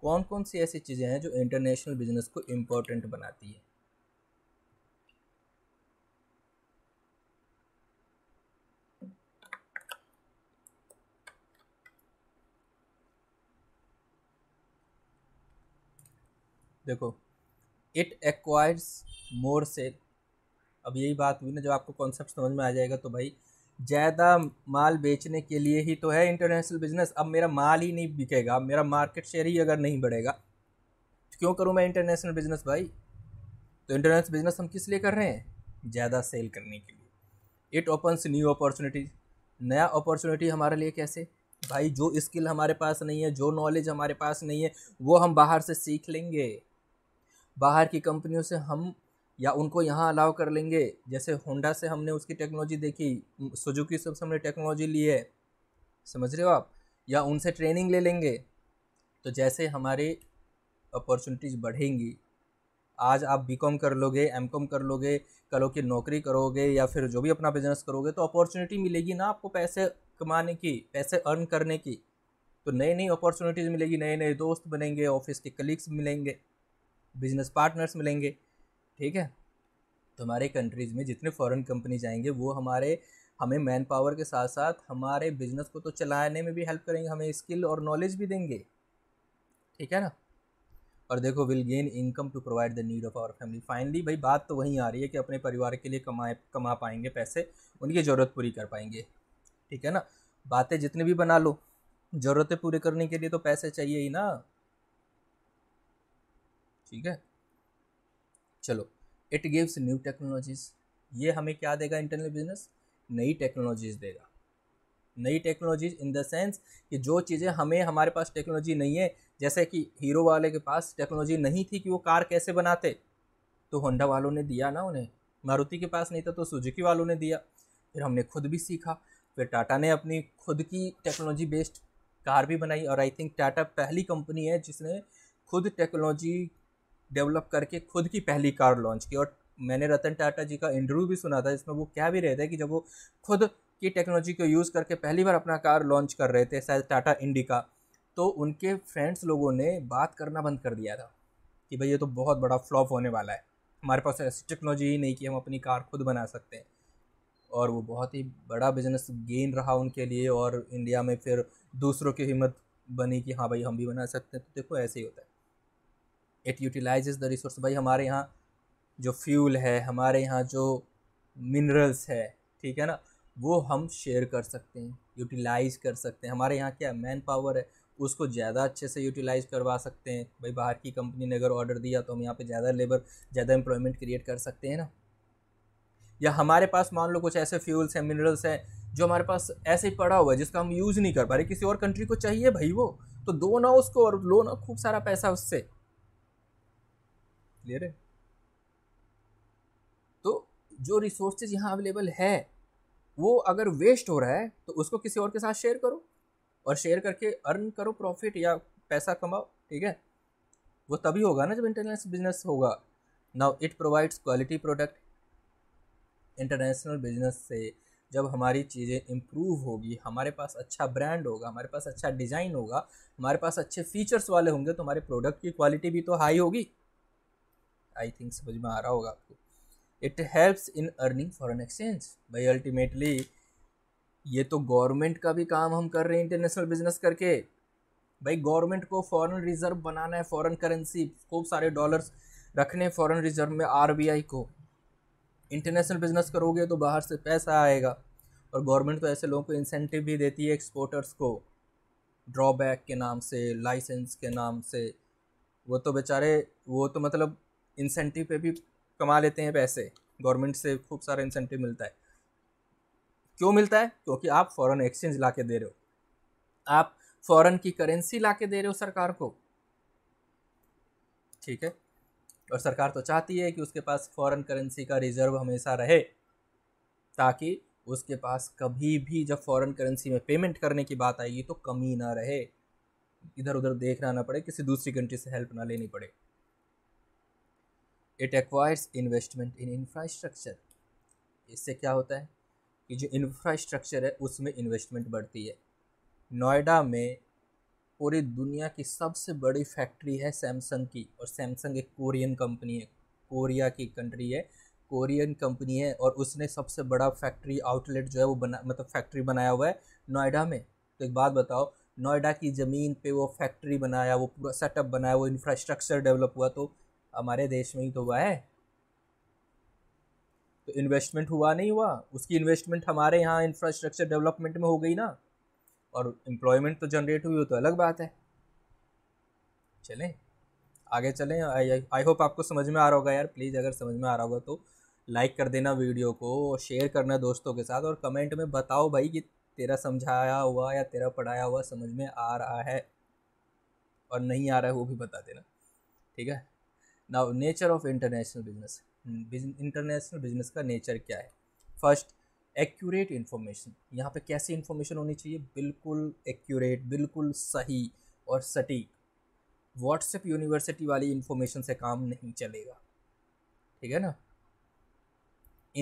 कौन कौन सी ऐसी चीज़ें हैं जो इंटरनेशनल बिजनेस को इम्पोर्टेंट बनाती है देखो इट एक्वायर्स मोर सेल अब यही बात हुई ना जब आपको कॉन्सेप्ट समझ में आ जाएगा तो भाई ज़्यादा माल बेचने के लिए ही तो है इंटरनेशनल बिजनेस अब मेरा माल ही नहीं बिकेगा अब मेरा मार्केट शेयर ही अगर नहीं बढ़ेगा तो क्यों करूँ मैं इंटरनेशनल बिजनेस भाई तो इंटरनेशनल बिजनेस हम किस लिए कर रहे हैं ज़्यादा सेल करने के लिए इट ओपन्स न्यू अपॉर्चुनिटीज़ नया अपॉर्चुनिटी हमारे लिए कैसे भाई जो स्किल हमारे पास नहीं है जो नॉलेज हमारे पास नहीं है वो हम बाहर से सीख लेंगे बाहर की कंपनियों से हम या उनको यहाँ अलाउ कर लेंगे जैसे होंडा से हमने उसकी टेक्नोलॉजी देखी सुजुकी से हमने टेक्नोलॉजी ली है समझ रहे हो आप या उनसे ट्रेनिंग ले लेंगे तो जैसे हमारे अपॉर्चुनिटीज़ बढ़ेंगी आज आप बी कर लोगे एम कर लोगे कलो की नौकरी करोगे या फिर जो भी अपना बिजनेस करोगे तो अपॉर्चुनिटी मिलेगी ना आपको पैसे कमाने की पैसे अर्न करने की तो नई नई अपॉर्चुनिटीज़ मिलेगी नए नए दोस्त बनेंगे ऑफिस के कलीग्स मिलेंगे बिजनेस पार्टनर्स मिलेंगे ठीक है तो हमारे कंट्रीज़ में जितने फॉरेन कंपनीज आएंगे वो हमारे हमें मैन पावर के साथ साथ हमारे बिजनेस को तो चलाने में भी हेल्प करेंगे हमें स्किल और नॉलेज भी देंगे ठीक है ना और देखो will gain income to provide the need of our family finally भाई बात तो वहीं आ रही है कि अपने परिवार के लिए कमाए कमा पाएंगे पैसे उनकी ज़रूरत पूरी कर पाएंगे ठीक है ना बातें जितनी भी बना लो ज़रूरतें पूरी करने के लिए तो पैसे चाहिए ही ना ठीक है चलो इट गिव्स न्यू टेक्नोलॉजीज ये हमें क्या देगा इंटरनल बिजनेस नई टेक्नोलॉजीज देगा नई टेक्नोलॉजीज इन द सेंस कि जो चीज़ें हमें हमारे पास टेक्नोलॉजी नहीं है जैसे कि हीरो वाले के पास टेक्नोलॉजी नहीं थी कि वो कार कैसे बनाते तो होंडा वालों ने दिया ना उन्हें मारुति के पास नहीं था तो सुजुकी वालों ने दिया फिर हमने खुद भी सीखा फिर टाटा ने अपनी खुद की टेक्नोलॉजी बेस्ड कार भी बनाई और आई थिंक टाटा पहली कंपनी है जिसने खुद टेक्नोलॉजी डेवलप करके खुद की पहली कार लॉन्च की और मैंने रतन टाटा जी का इंटरव्यू भी सुना था जिसमें वो क्या भी रहे थे कि जब वो खुद की टेक्नोलॉजी को यूज़ करके पहली बार अपना कार लॉन्च कर रहे थे शायद टाटा इंडिका तो उनके फ्रेंड्स लोगों ने बात करना बंद कर दिया था कि भाई ये तो बहुत बड़ा फ्लॉप होने वाला है हमारे पास ऐसी टेक्नोलॉजी ही नहीं कि हम अपनी कार खुद बना सकते हैं और वो बहुत ही बड़ा बिजनेस गेन रहा उनके लिए और इंडिया में फिर दूसरों की हिम्मत बनी कि हाँ भाई हम भी बना सकते हैं तो देखो ऐसे ही होता है इट यूटिलाइजेज़ द रिसोर्स भाई हमारे यहाँ जो फ्यूल है हमारे यहाँ जो मिनरल्स है ठीक है ना वो हम शेयर कर सकते हैं यूटिलाइज कर सकते हैं हमारे यहाँ क्या मैन पावर है उसको ज़्यादा अच्छे से यूटिलाइज करवा सकते हैं भाई बाहर की कंपनी ने अगर ऑर्डर दिया तो हम यहाँ पे ज़्यादा लेबर ज़्यादा एम्प्लॉयमेंट क्रिएट कर सकते हैं ना या हमारे पास मान लो कुछ ऐसे फ्यूल्स हैं मिनरल्स हैं जो हमारे पास ऐसे ही पड़ा हुआ है जिसका हम यूज़ नहीं कर पा रहे किसी और कंट्री को चाहिए भाई वो तो दो ना उसको और लो ना खूब सारा पैसा उससे क्लियर है तो जो रिसोर्सेज यहाँ अवेलेबल है वो अगर वेस्ट हो रहा है तो उसको किसी और के साथ शेयर करो और शेयर करके अर्न करो प्रॉफिट या पैसा कमाओ ठीक है वो तभी होगा ना जब इंटरनेशनल बिजनेस होगा now it provides quality product international business से जब हमारी चीज़ें इम्प्रूव होगी हमारे पास अच्छा ब्रांड होगा हमारे पास अच्छा डिज़ाइन होगा हमारे पास अच्छे फीचर्स वाले होंगे तो हमारे प्रोडक्ट की क्वालिटी भी तो हाई होगी आई थिंक समझ में आ रहा होगा आपको it helps in earning foreign exchange भाई अल्टीमेटली ये तो गवर्नमेंट का भी काम हम कर रहे हैं इंटरनेशनल बिजनेस करके भाई गवर्नमेंट को फॉरेन रिजर्व बनाना है फॉरेन करेंसी खूब सारे डॉलर्स रखने फॉरेन रिजर्व में आरबीआई को इंटरनेशनल बिजनेस करोगे तो बाहर से पैसा आएगा और गवर्नमेंट तो ऐसे लोगों को इंसेंटिव भी देती है एक्सपोर्टर्स को ड्रॉबैक के नाम से लाइसेंस के नाम से वो तो बेचारे वो तो मतलब इंसेंटिव पे भी कमा लेते हैं पैसे गवर्नमेंट से खूब सारा इंसेंटिव मिलता है क्यों मिलता है क्योंकि आप फॉरेन एक्सचेंज ला के दे रहे हो आप फॉरेन की करेंसी ला के दे रहे हो सरकार को ठीक है और सरकार तो चाहती है कि उसके पास फॉरेन करेंसी का रिजर्व हमेशा रहे ताकि उसके पास कभी भी जब फॉरेन करेंसी में पेमेंट करने की बात आएगी तो कमी ना रहे इधर उधर देखना ना पड़े किसी दूसरी कंट्री से हेल्प ना लेनी पड़े it acquires investment in infrastructure इससे क्या होता है कि जो इंफ्रास्ट्रक्चर है उसमें इन्वेस्टमेंट बढ़ती है नोएडा में पूरी दुनिया की सबसे बड़ी फैक्ट्री है सैमसंग की और सैमसंग एक कोरियन कंपनी है कोरिया की कंट्री है कोरियन कंपनी है और उसने सबसे बड़ा फैक्ट्री आउटलेट जो है वो बना मतलब फैक्ट्री बनाया हुआ है नोएडा में तो एक बात बताओ नोएडा की ज़मीन पे वो फैक्ट्री बनाया वो पूरा सेटअप बनाया वो इंफ्रास्ट्रक्चर डेवलप हुआ तो हमारे देश में ही तो हुआ है तो इन्वेस्टमेंट हुआ नहीं हुआ उसकी इन्वेस्टमेंट हमारे यहाँ इंफ्रास्ट्रक्चर डेवलपमेंट में हो गई ना और एम्प्लॉयमेंट तो जनरेट हुई हो तो अलग बात है चलें आगे चलें आई होप आपको समझ में आ रहा होगा यार प्लीज़ अगर समझ में आ रहा होगा तो लाइक कर देना वीडियो को शेयर करना दोस्तों के साथ और कमेंट में बताओ भाई कि तेरा समझाया हुआ या तेरा पढ़ाया हुआ समझ में आ रहा है और नहीं आ रहा है वो भी बता देना ठीक है now nature of international business international business का नेचर क्या है फर्स्ट एक्यूरेट इन्फॉर्मेशन यहाँ पे कैसी इन्फॉर्मेशन होनी चाहिए बिल्कुल एक्यूरेट बिल्कुल सही और सटीक व्हाट्सएप यूनिवर्सिटी वाली इन्फॉर्मेशन से काम नहीं चलेगा ठीक है ना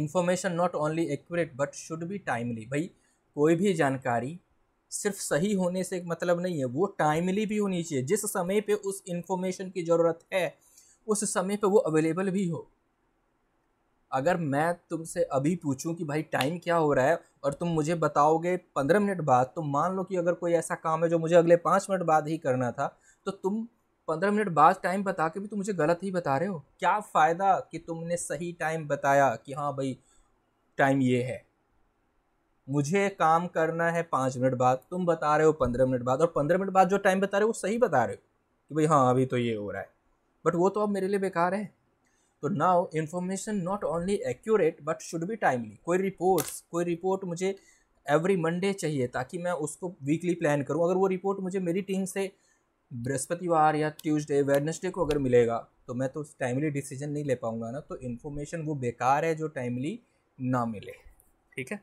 information not only accurate but should be timely भाई कोई भी जानकारी सिर्फ सही होने से मतलब नहीं है वो टाइमली भी होनी चाहिए जिस समय पे उस इन्फॉर्मेशन की ज़रूरत है उस समय पे वो अवेलेबल भी हो अगर मैं तुमसे अभी पूछूं कि भाई टाइम क्या हो रहा है और तुम मुझे बताओगे पंद्रह मिनट बाद तो मान लो कि अगर कोई ऐसा काम है जो मुझे अगले पाँच मिनट बाद ही करना था तो तुम पंद्रह मिनट बाद टाइम बता के भी तुम तो मुझे गलत ही बता रहे हो क्या फ़ायदा कि तुमने सही टाइम बताया कि हाँ भाई टाइम ये है मुझे काम करना है पाँच मिनट बाद तुम बता रहे हो पंद्रह मिनट बाद और पंद्रह मिनट बाद जो टाइम बता रहे हो वो सही बता रहे हो कि भाई हाँ अभी तो ये हो रहा है बट वो तो अब मेरे लिए बेकार है तो now information not only accurate but should be timely कोई रिपोर्ट्स कोई रिपोर्ट मुझे एवरी मंडे चाहिए ताकि मैं उसको वीकली प्लान करूँ अगर वो रिपोर्ट मुझे मेरी टीम से बृहस्पतिवार या ट्यूसडे वेडनेसडे को अगर मिलेगा तो मैं तो टाइमली डिसीजन नहीं ले पाऊंगा ना तो इन्फॉर्मेशन वो बेकार है जो टाइमली ना मिले ठीक है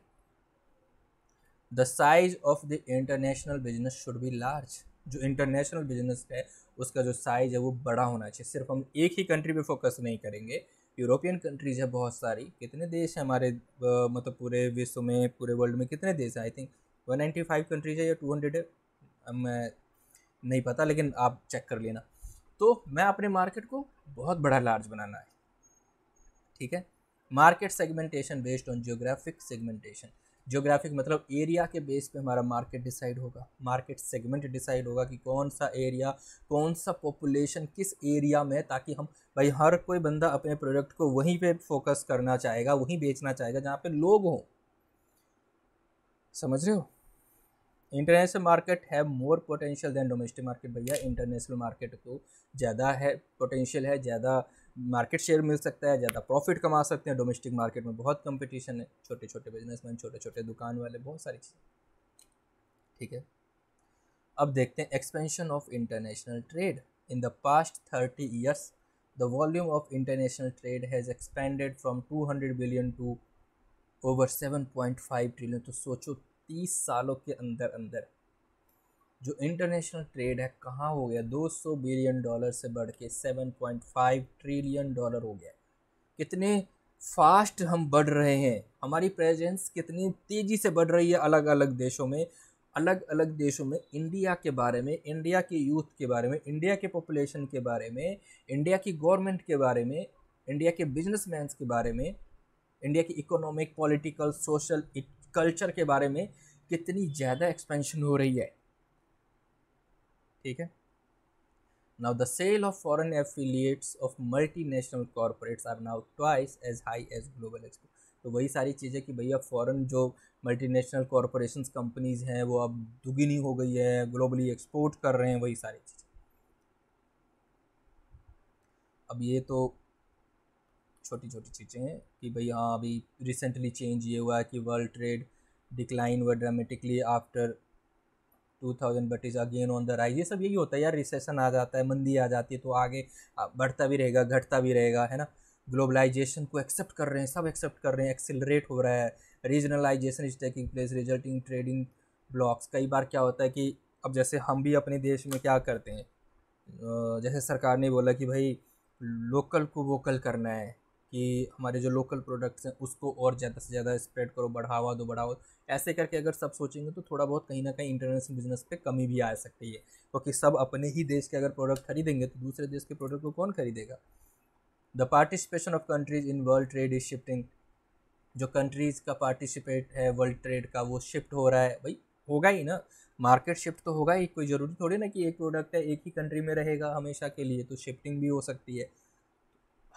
the size of the international business should be large जो इंटरनेशनल बिजनेस है उसका जो साइज है वो बड़ा होना चाहिए सिर्फ हम एक ही कंट्री पे फोकस नहीं करेंगे यूरोपियन कंट्रीज है बहुत सारी कितने देश हैं हमारे मतलब पूरे विश्व में पूरे वर्ल्ड में कितने देश हैं आई थिंक फाइव कंट्रीज है या हंड्रेड है मैं नहीं पता लेकिन आप चेक कर लेना तो मैं अपने मार्केट को बहुत बड़ा लार्ज बनाना है ठीक है market segmentation based on geographic segmentation geographic मतलब एरिया के बेस पे हमारा मार्केट डिसाइड होगा मार्केट सेगमेंट डिसाइड होगा कि कौन सा एरिया कौन सा पॉपुलेशन किस एरिया में ताकि हम भाई हर कोई बंदा अपने प्रोडक्ट को वहीं पे फोकस करना चाहेगा वहीं बेचना चाहेगा जहाँ पे लोग हों समझ रहे हो इंटरनेशनल मार्केट है more potential than domestic market भैया इंटरनेशनल मार्केट को ज़्यादा है पोटेंशियल है ज़्यादा मार्केट शेयर मिल सकता है ज़्यादा प्रॉफिट कमा सकते हैं डोमेस्टिक मार्केट में बहुत कंपटीशन है छोटे छोटे बिजनेसमैन छोटे छोटे दुकान वाले बहुत सारी चीज़ें ठीक है अब देखते हैं expansion of international trade in the past thirty years the volume of international trade has expanded from two hundred billion to over seven point five trillion तो सोचो तीस सालों के अंदर अंदर जो इंटरनेशनल ट्रेड है कहाँ हो गया 200 बिलियन डॉलर से बढ़ के 7.5 ट्रिलियन डॉलर हो गया कितने फास्ट हम बढ़ रहे हैं हमारी प्रेजेंस कितनी तेज़ी से बढ़ रही है अलग अलग देशों में अलग अलग देशों में इंडिया के बारे में इंडिया के यूथ के बारे में इंडिया के पॉपुलेशन के बारे में इंडिया की गवर्नमेंट के बारे में इंडिया के बिजनेस के बारे में इंडिया की इकोनॉमिक पॉलिटिकल सोशल कल्चर के बारे में कितनी ज़्यादा एक्सपेंशन हो रही है ठीक है the sale of foreign affiliates of multinational corporates are now twice as high as global export तो वही सारी चीज़ें कि भैया फॉरन जो नेशनल कॉरपोरेशन कंपनीज़ हैं वो अब दुगिनी हो गई है ग्लोबली एक्सपोर्ट कर रहे हैं वही सारी चीज़ें अब ये तो छोटी छोटी चीज़ें हैं कि भाई हाँ अभी रिसेंटली चेंज ये हुआ है कि वर्ल्ड ट्रेड डिक्लाइन हुआ dramatically after two thousand but is again on the rise ये सब यही होता है यार रिसेशन आ जाता है मंदी आ जाती है तो आगे बढ़ता भी रहेगा घटता भी रहेगा है ना ग्लोबलाइजेशन को एक्सेप्ट कर रहे हैं सब एक्सेप्ट कर रहे हैं एक्सेलरेट हो रहा है regionalisation is taking place resulting trading blocs कई बार क्या होता है कि अब जैसे हम भी अपने देश में क्या करते हैं जैसे सरकार ने बोला कि भाई लोकल को वोकल करना है कि हमारे जो लोकल प्रोडक्ट्स हैं उसको और ज़्यादा से ज़्यादा स्प्रेड करो बढ़ावा दो बढ़ावा ऐसे करके अगर सब सोचेंगे तो थोड़ा बहुत कहीं ना कहीं इंटरनेशनल बिजनेस पे कमी भी आ सकती है क्योंकि तो सब अपने ही देश के अगर प्रोडक्ट खरीदेंगे तो दूसरे देश के प्रोडक्ट को कौन खरीदेगा the participation of countries in world trade is shifting जो कंट्रीज़ का पार्टिसिपेट है वर्ल्ड ट्रेड का वो शिफ्ट हो रहा है भाई होगा ही ना मार्केट शिफ्ट तो होगा ही कोई ज़रूरी थोड़ी ना कि एक प्रोडक्ट है एक ही कंट्री में रहेगा हमेशा के लिए तो शिफ्टिंग भी हो सकती है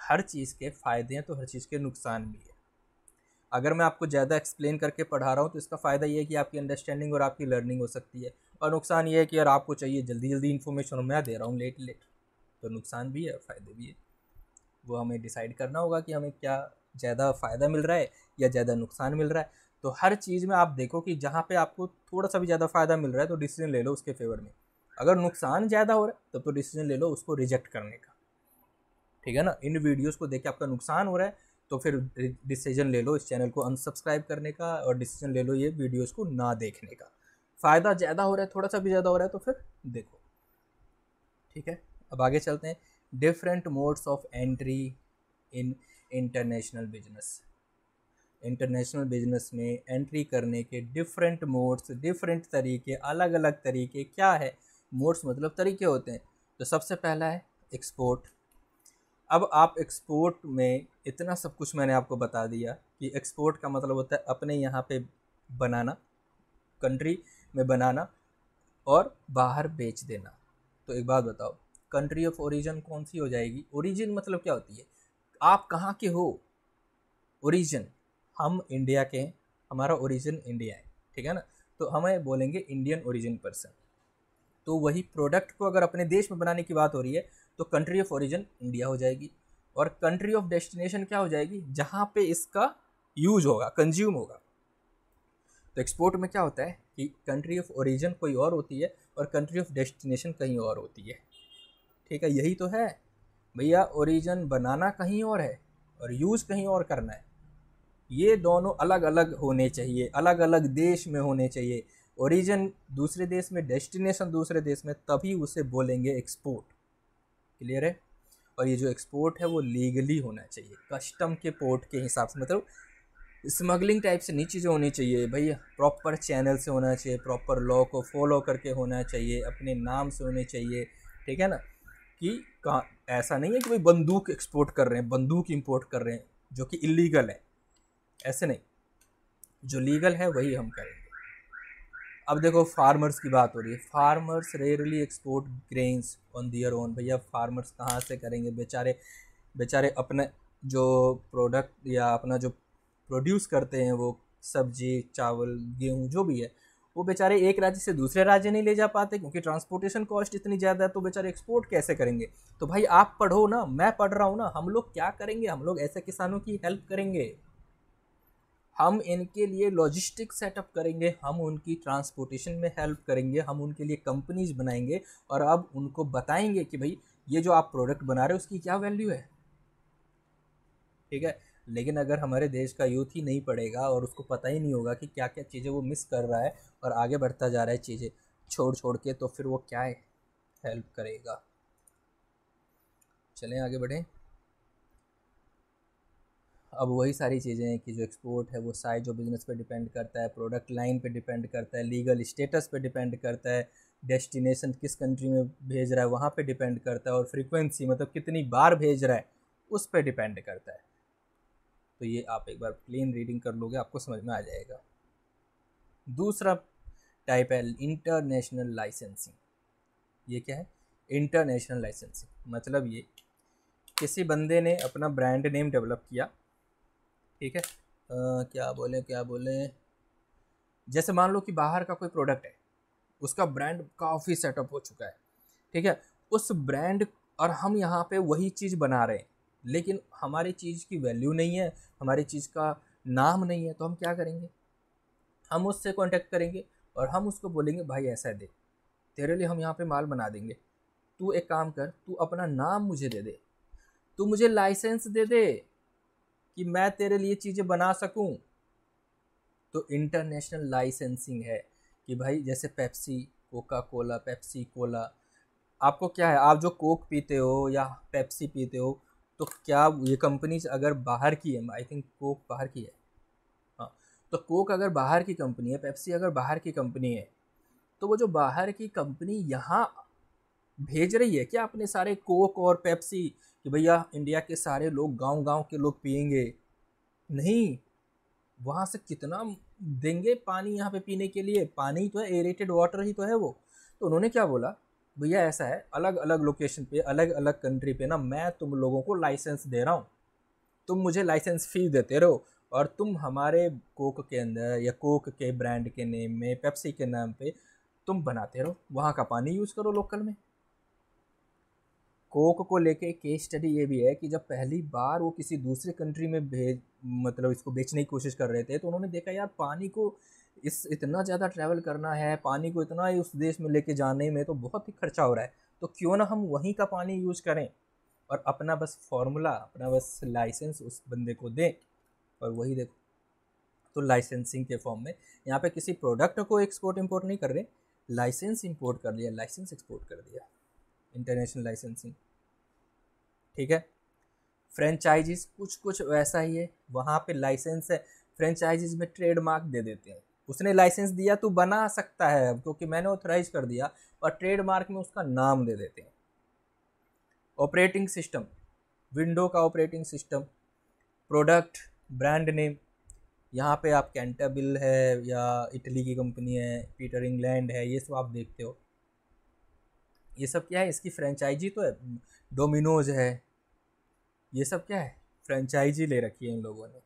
हर चीज़ के फ़ायदे हैं तो हर चीज़ के नुकसान भी है अगर मैं आपको ज़्यादा एक्सप्लेन करके पढ़ा रहा हूँ तो इसका फ़ायदा ये है कि आपकी अंडरस्टैंडिंग और आपकी लर्निंग हो सकती है और नुकसान ये है कि अगर आपको चाहिए जल्दी जल्दी इन्फॉर्मेशन मैं दे रहा हूँ लेट लेट तो नुकसान भी है फ़ायदे भी है वो हमें डिसाइड करना होगा कि हमें क्या ज़्यादा फ़ायदा मिल रहा है या ज़्यादा नुकसान मिल रहा है तो हर चीज़ में आप देखो कि जहाँ पे आपको थोड़ा सा भी ज़्यादा फ़ायदा मिल रहा है तो डिसीजन ले लो उसके फेवर में अगर नुकसान ज़्यादा हो रहा है तब तो डिसीजन ले लो उसको रिजेक्ट करने का ठीक है ना इन वीडियोज़ को देख के आपका नुकसान हो रहा है तो फिर डिसीजन ले लो इस चैनल को अनसब्सक्राइब करने का और डिसीजन ले लो ये वीडियोज़ को ना देखने का फ़ायदा ज़्यादा हो रहा है थोड़ा सा भी ज़्यादा हो रहा है तो फिर देखो ठीक है अब आगे चलते हैं different modes of entry in international business international business में एंट्री करने के डिफरेंट मोड्स डिफरेंट तरीके अलग अलग तरीके क्या है मोड्स मतलब तरीके होते हैं तो सबसे पहला है एक्सपोर्ट अब आप एक्सपोर्ट में इतना सब कुछ मैंने आपको बता दिया कि एक्सपोर्ट का मतलब होता है अपने यहाँ पे बनाना कंट्री में बनाना और बाहर बेच देना तो एक बात बताओ कंट्री ऑफ ओरिजिन कौन सी हो जाएगी ओरिजिन मतलब क्या होती है आप कहाँ के हो ओरिजिन हम इंडिया के हैं हमारा ओरिजिन इंडिया है ठीक है ना तो हमें बोलेंगे इंडियन ओरिजिन पर्सन तो वही प्रोडक्ट को अगर अपने देश में बनाने की बात हो रही है तो कंट्री ऑफ ओरिजिन इंडिया हो जाएगी और कंट्री ऑफ डेस्टिनेशन क्या हो जाएगी जहाँ पे इसका यूज होगा कंज्यूम होगा तो एक्सपोर्ट में क्या होता है कि कंट्री ऑफ ओरिजिन कोई और होती है और कंट्री ऑफ डेस्टिनेशन कहीं और होती है ठीक है यही तो है भैया ओरिजिन बनाना कहीं और है और यूज़ कहीं और करना है ये दोनों अलग अलग होने चाहिए अलग अलग देश में होने चाहिए ओरिजिन दूसरे देश में डेस्टिनेशन दूसरे देश में तभी उसे बोलेंगे एक्सपोर्ट क्लियर है और ये जो एक्सपोर्ट है वो लीगली होना चाहिए कस्टम के पोर्ट के हिसाब से मतलब स्मगलिंग टाइप से नीचे जो होनी चाहिए भाई प्रॉपर चैनल से होना चाहिए प्रॉपर लॉ को फॉलो करके होना चाहिए अपने नाम से होने चाहिए ठीक है ना कि कहाँ ऐसा नहीं है कि भाई बंदूक एक्सपोर्ट कर रहे हैं बंदूक इंपोर्ट कर रहे हैं जो कि इलीगल है ऐसे नहीं जो लीगल है वही हम करें अब देखो फार्मर्स की बात हो रही है farmers rarely export grains on their own भैया फार्मर्स कहाँ से करेंगे बेचारे बेचारे अपने जो प्रोडक्ट या अपना जो प्रोड्यूस करते हैं वो सब्जी चावल गेहूँ जो भी है वो बेचारे एक राज्य से दूसरे राज्य नहीं ले जा पाते क्योंकि ट्रांसपोर्टेशन कॉस्ट इतनी ज़्यादा है तो बेचारे एक्सपोर्ट कैसे करेंगे तो भाई आप पढ़ो ना मैं पढ़ रहा हूँ ना हम लोग क्या करेंगे हम लोग ऐसे किसानों की हेल्प करेंगे हम इनके लिए लॉजिस्टिक सेटअप करेंगे हम उनकी ट्रांसपोर्टेशन में हेल्प करेंगे हम उनके लिए कंपनीज बनाएंगे और अब उनको बताएंगे कि भाई ये जो आप प्रोडक्ट बना रहे हो उसकी क्या वैल्यू है ठीक है लेकिन अगर हमारे देश का यूथ ही नहीं पड़ेगा और उसको पता ही नहीं होगा कि क्या क्या चीज़ें वो मिस कर रहा है और आगे बढ़ता जा रहा है चीज़ें छोड़ छोड़ के तो फिर वो क्या है हेल्प करेगा चलें आगे बढ़ें अब वही सारी चीज़ें हैं कि जो एक्सपोर्ट है वो साइज जो बिज़नेस पे डिपेंड करता है प्रोडक्ट लाइन पे डिपेंड करता है लीगल स्टेटस पे डिपेंड करता है डेस्टिनेशन किस कंट्री में भेज रहा है वहाँ पे डिपेंड करता है और फ्रीक्वेंसी मतलब कितनी बार भेज रहा है उस पर डिपेंड करता है तो ये आप एक बार प्लेन रीडिंग कर लोगे आपको समझ में आ जाएगा दूसरा टाइप है इंटरनेशनल लाइसेंसिंग ये क्या है इंटरनेशनल लाइसेंसिंग मतलब ये किसी बंदे ने अपना ब्रांड नेम डेवलप किया ठीक है आ, क्या बोले क्या बोले जैसे मान लो कि बाहर का कोई प्रोडक्ट है उसका ब्रांड काफ़ी सेटअप हो चुका है ठीक है उस ब्रांड और हम यहाँ पे वही चीज़ बना रहे हैं लेकिन हमारी चीज़ की वैल्यू नहीं है हमारी चीज़ का नाम नहीं है तो हम क्या करेंगे हम उससे कांटेक्ट करेंगे और हम उसको बोलेंगे भाई ऐसा दे तेरे लिए हम यहाँ पे माल बना देंगे तू एक काम कर तू अपना नाम मुझे दे दे तू मुझे लाइसेंस दे दे कि मैं तेरे लिए चीज़ें बना सकूं तो इंटरनेशनल लाइसेंसिंग है कि भाई जैसे Pepsi Coca Cola Pepsi Cola आपको क्या है आप जो कोक पीते हो या पेप्सी पीते हो तो क्या ये कंपनीज अगर बाहर की है आई थिंक कोक बाहर की है हाँ तो कोक अगर बाहर की कंपनी है पेप्सी अगर बाहर की कंपनी है तो वो जो बाहर की कंपनी यहाँ भेज रही है क्या अपने सारे कोक और पेप्सी कि भैया इंडिया के सारे लोग गांव गांव के लोग पियेंगे नहीं वहाँ से कितना देंगे पानी यहाँ पे पीने के लिए पानी तो है एरेटेड वाटर ही तो है वो तो उन्होंने क्या बोला भैया ऐसा है अलग अलग लोकेशन पे अलग अलग कंट्री पे ना मैं तुम लोगों को लाइसेंस दे रहा हूँ तुम मुझे लाइसेंस फ़ीस देते रहो और तुम हमारे कोक के अंदर या कोक के ब्रांड के नेम में पेप्सी के नाम पे तुम बनाते रहो वहाँ का पानी यूज़ करो लोकल में कोक को लेके केस स्टडी ये भी है कि जब पहली बार वो किसी दूसरे कंट्री में भेज मतलब इसको बेचने की कोशिश कर रहे थे तो उन्होंने देखा यार पानी को इस इतना ज़्यादा ट्रैवल करना है पानी को इतना ही उस देश में लेके जाने में तो बहुत ही खर्चा हो रहा है तो क्यों ना हम वहीं का पानी यूज़ करें और अपना बस फॉर्मूला अपना बस लाइसेंस उस बंदे को दें और वही देखो तो लाइसेंसिंग के फॉर्म में यहाँ पे किसी प्रोडक्ट को एक्सपोर्ट इम्पोर्ट नहीं कर रहे लाइसेंस इम्पोर्ट कर दिया लाइसेंस एक्सपोर्ट कर दिया इंटरनेशनल लाइसेंसिंग ठीक है फ्रेंचाइजीज कुछ कुछ वैसा ही है वहाँ पे लाइसेंस है फ्रेंचाइजीज में ट्रेडमार्क दे देते हैं उसने लाइसेंस दिया तो बना सकता है अब क्योंकि मैंने ऑथराइज कर दिया और ट्रेडमार्क में उसका नाम दे देते हैं ऑपरेटिंग सिस्टम विंडो का operating system product brand name यहाँ पे आप कैंटाबिल है या इटली की कंपनी है पीटर इंग्लैंड है ये सब आप देखते हो ये सब क्या है इसकी फ्रेंचाइजी तो है डोमिनोज है ये सब क्या है फ्रेंचाइजी ले रखी है इन लोगों ने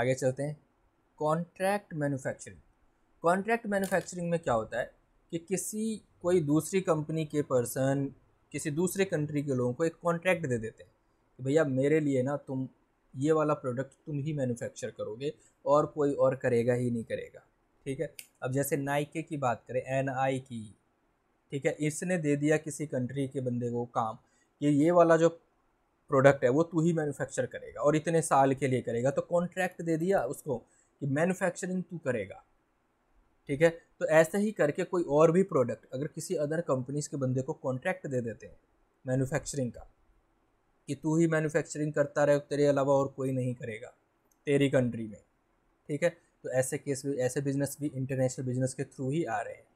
आगे चलते हैं कॉन्ट्रैक्ट मैन्युफैक्चरिंग कॉन्ट्रैक्ट मैन्युफैक्चरिंग में क्या होता है कि किसी कोई दूसरी कंपनी के पर्सन किसी दूसरे कंट्री के लोगों को एक कॉन्ट्रैक्ट दे देते हैं कि भैया मेरे लिए ना तुम ये वाला प्रोडक्ट तुम ही मैन्युफैक्चर करोगे और कोई और करेगा ही नहीं करेगा ठीक है अब जैसे नाइके की बात करें एन आई की ठीक है इसने दे दिया किसी कंट्री के बंदे को काम कि ये वाला जो प्रोडक्ट है वो तू ही मैन्युफैक्चर करेगा और इतने साल के लिए करेगा तो कॉन्ट्रैक्ट दे दिया उसको कि मैन्युफैक्चरिंग तू करेगा ठीक है तो ऐसे ही करके कोई और भी प्रोडक्ट अगर किसी अदर कंपनीज के बंदे को कॉन्ट्रैक्ट दे देते हैं मैन्युफैक्चरिंग का कि तू ही मैन्युफैक्चरिंग करता रहे तेरे अलावा और कोई नहीं करेगा तेरी कंट्री में ठीक है तो ऐसे केस भी ऐसे बिजनेस भी इंटरनेशनल बिजनेस के थ्रू ही आ रहे हैं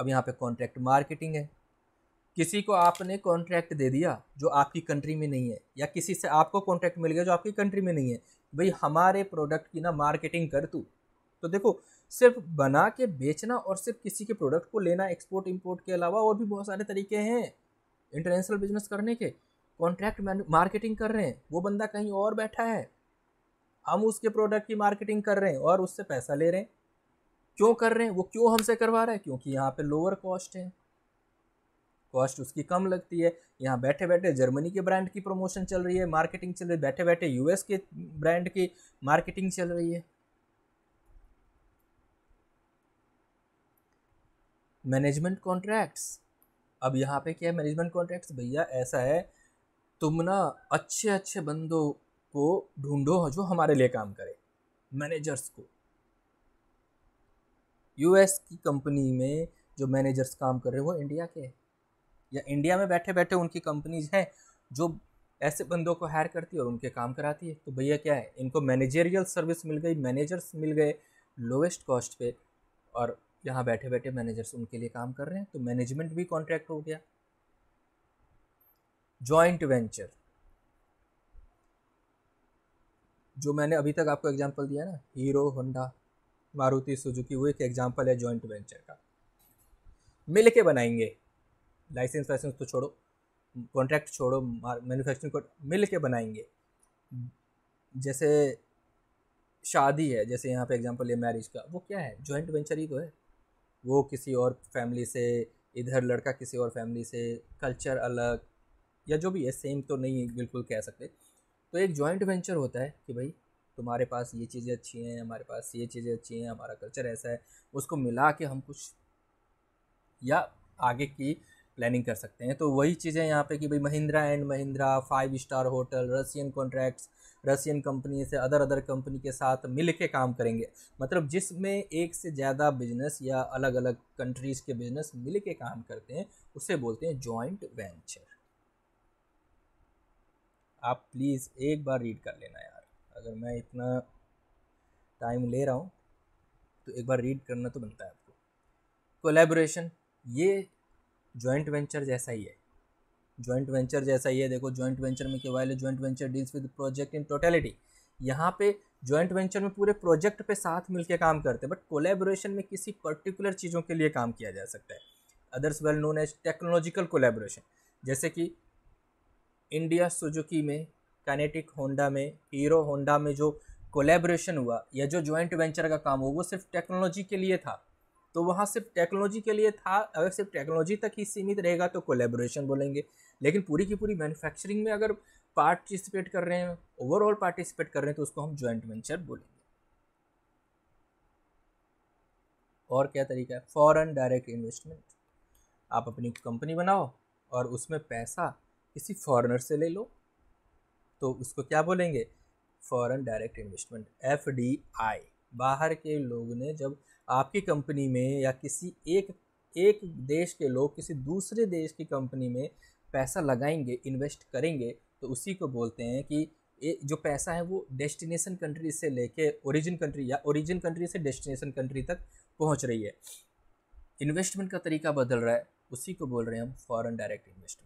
अब यहाँ पे कॉन्ट्रैक्ट मार्केटिंग है किसी को आपने कॉन्ट्रैक्ट दे दिया जो आपकी कंट्री में नहीं है या किसी से आपको कॉन्ट्रैक्ट मिल गया जो आपकी कंट्री में नहीं है भाई हमारे प्रोडक्ट की ना मार्केटिंग कर तू तो देखो सिर्फ बना के बेचना और सिर्फ किसी के प्रोडक्ट को लेना एक्सपोर्ट इम्पोर्ट के अलावा और भी बहुत सारे तरीके हैं इंटरनेशनल बिजनेस करने के कॉन्ट्रैक्ट मार्केटिंग कर रहे हैं वो बंदा कहीं और बैठा है हम उसके प्रोडक्ट की मार्केटिंग कर रहे हैं और उससे पैसा ले रहे हैं क्यों कर रहे हैं वो क्यों हमसे करवा रहा है क्योंकि यहाँ पे लोअर कॉस्ट है कॉस्ट उसकी कम लगती है यहाँ बैठे बैठे जर्मनी के ब्रांड की प्रमोशन चल रही है मार्केटिंग चल रही है बैठे बैठे यूएस के ब्रांड की मार्केटिंग चल रही है मैनेजमेंट कॉन्ट्रैक्ट्स अब यहाँ पे क्या है मैनेजमेंट कॉन्ट्रैक्ट्स भैया ऐसा है तुम ना अच्छे अच्छे बंदों को ढूंढो जो हमारे लिए काम करे मैनेजर्स को यूएस की कंपनी में जो मैनेजर्स काम कर रहे हैं वो इंडिया के हैं या इंडिया में बैठे बैठे उनकी कंपनीज हैं जो ऐसे बंदों को हायर करती है और उनके काम कराती है तो भैया क्या है इनको मैनेजेरियल सर्विस मिल गई मैनेजर्स मिल गए लोवेस्ट कॉस्ट पे और यहाँ बैठे बैठे मैनेजर्स उनके लिए काम कर रहे हैं तो मैनेजमेंट भी कॉन्ट्रैक्ट हो गया ज्वाइंट वेंचर जो मैंने अभी तक आपको एग्जांपल दिया ना हीरो होंडा मारुति सुजुकी वो एक एग्जांपल है जॉइंट वेंचर का मिल के बनाएंगे लाइसेंस वाइसेंस तो छोड़ो कॉन्ट्रैक्ट छोड़ो मैन्युफैक्चरिंग को मिल के बनाएंगे जैसे शादी है जैसे यहाँ पे एग्जांपल है मैरिज का वो क्या है जॉइंट वेंचर ही तो है वो किसी और फैमिली से इधर लड़का किसी और फैमिली से कल्चर अलग या जो भी है सेम तो नहीं बिल्कुल कह सकते तो एक जॉइंट वेंचर होता है कि भाई तुम्हारे पास ये चीज़ें अच्छी हैं हमारे पास ये चीज़ें अच्छी हैं हमारा कल्चर ऐसा है उसको मिला के हम कुछ या आगे की प्लानिंग कर सकते हैं तो वही चीज़ें यहाँ पे कि भाई Mahindra and Mahindra five star hotel Russian contracts Russian company से अदर अदर कंपनी के साथ मिल के काम करेंगे मतलब जिसमें एक से ज़्यादा बिजनेस या अलग अलग कंट्रीज़ के बिजनेस मिल के काम करते हैं उसे बोलते हैं जॉइंट वेंचर आप प्लीज़ एक बार रीड कर लेना यार अगर मैं इतना टाइम ले रहा हूँ तो एक बार रीड करना तो बनता है आपको कोलेबोरेशन ये जॉइंट वेंचर जैसा ही है जॉइंट वेंचर जैसा ही है देखो जॉइंट वेंचर में क्या वाले joint venture deals with project in totality यहाँ पे जॉइंट वेंचर में पूरे प्रोजेक्ट पे साथ मिलके काम करते हैं बट कोलेबोरेशन में किसी पर्टिकुलर चीज़ों के लिए काम किया जा सकता है others well known as technological collaboration जैसे कि इंडिया सुजुकी में कैनेटिक होंडा में हीरो होंडा में जो कोलेब्रेशन हुआ या जो जॉइंट वेंचर का काम हुआ वो सिर्फ टेक्नोलॉजी के लिए था तो वहाँ सिर्फ टेक्नोलॉजी के लिए था अगर सिर्फ टेक्नोलॉजी तक ही सीमित रहेगा तो कोलेब्रेशन बोलेंगे लेकिन पूरी की पूरी मैन्युफैक्चरिंग में अगर पार्टिसिपेट कर रहे हैं ओवरऑल पार्टिसिपेट कर रहे हैं तो उसको हम जॉइंट वेंचर बोलेंगे और क्या तरीका है फॉरेन डायरेक्ट इन्वेस्टमेंट आप अपनी कंपनी बनाओ और उसमें पैसा किसी फॉरेनर से ले लो तो उसको क्या बोलेंगे foreign direct investment F D I बाहर के लोग ने जब आपकी कंपनी में या किसी एक एक देश के लोग किसी दूसरे देश की कंपनी में पैसा लगाएंगे इन्वेस्ट करेंगे तो उसी को बोलते हैं कि ए, जो पैसा है वो डेस्टिनेशन कंट्री से लेके ओरिजिन कंट्री या ओरिजिन कंट्री से डेस्टिनेशन कंट्री तक पहुंच रही है इन्वेस्टमेंट का तरीका बदल रहा है उसी को बोल रहे हैं हम फॉरेन डायरेक्ट इन्वेस्टमेंट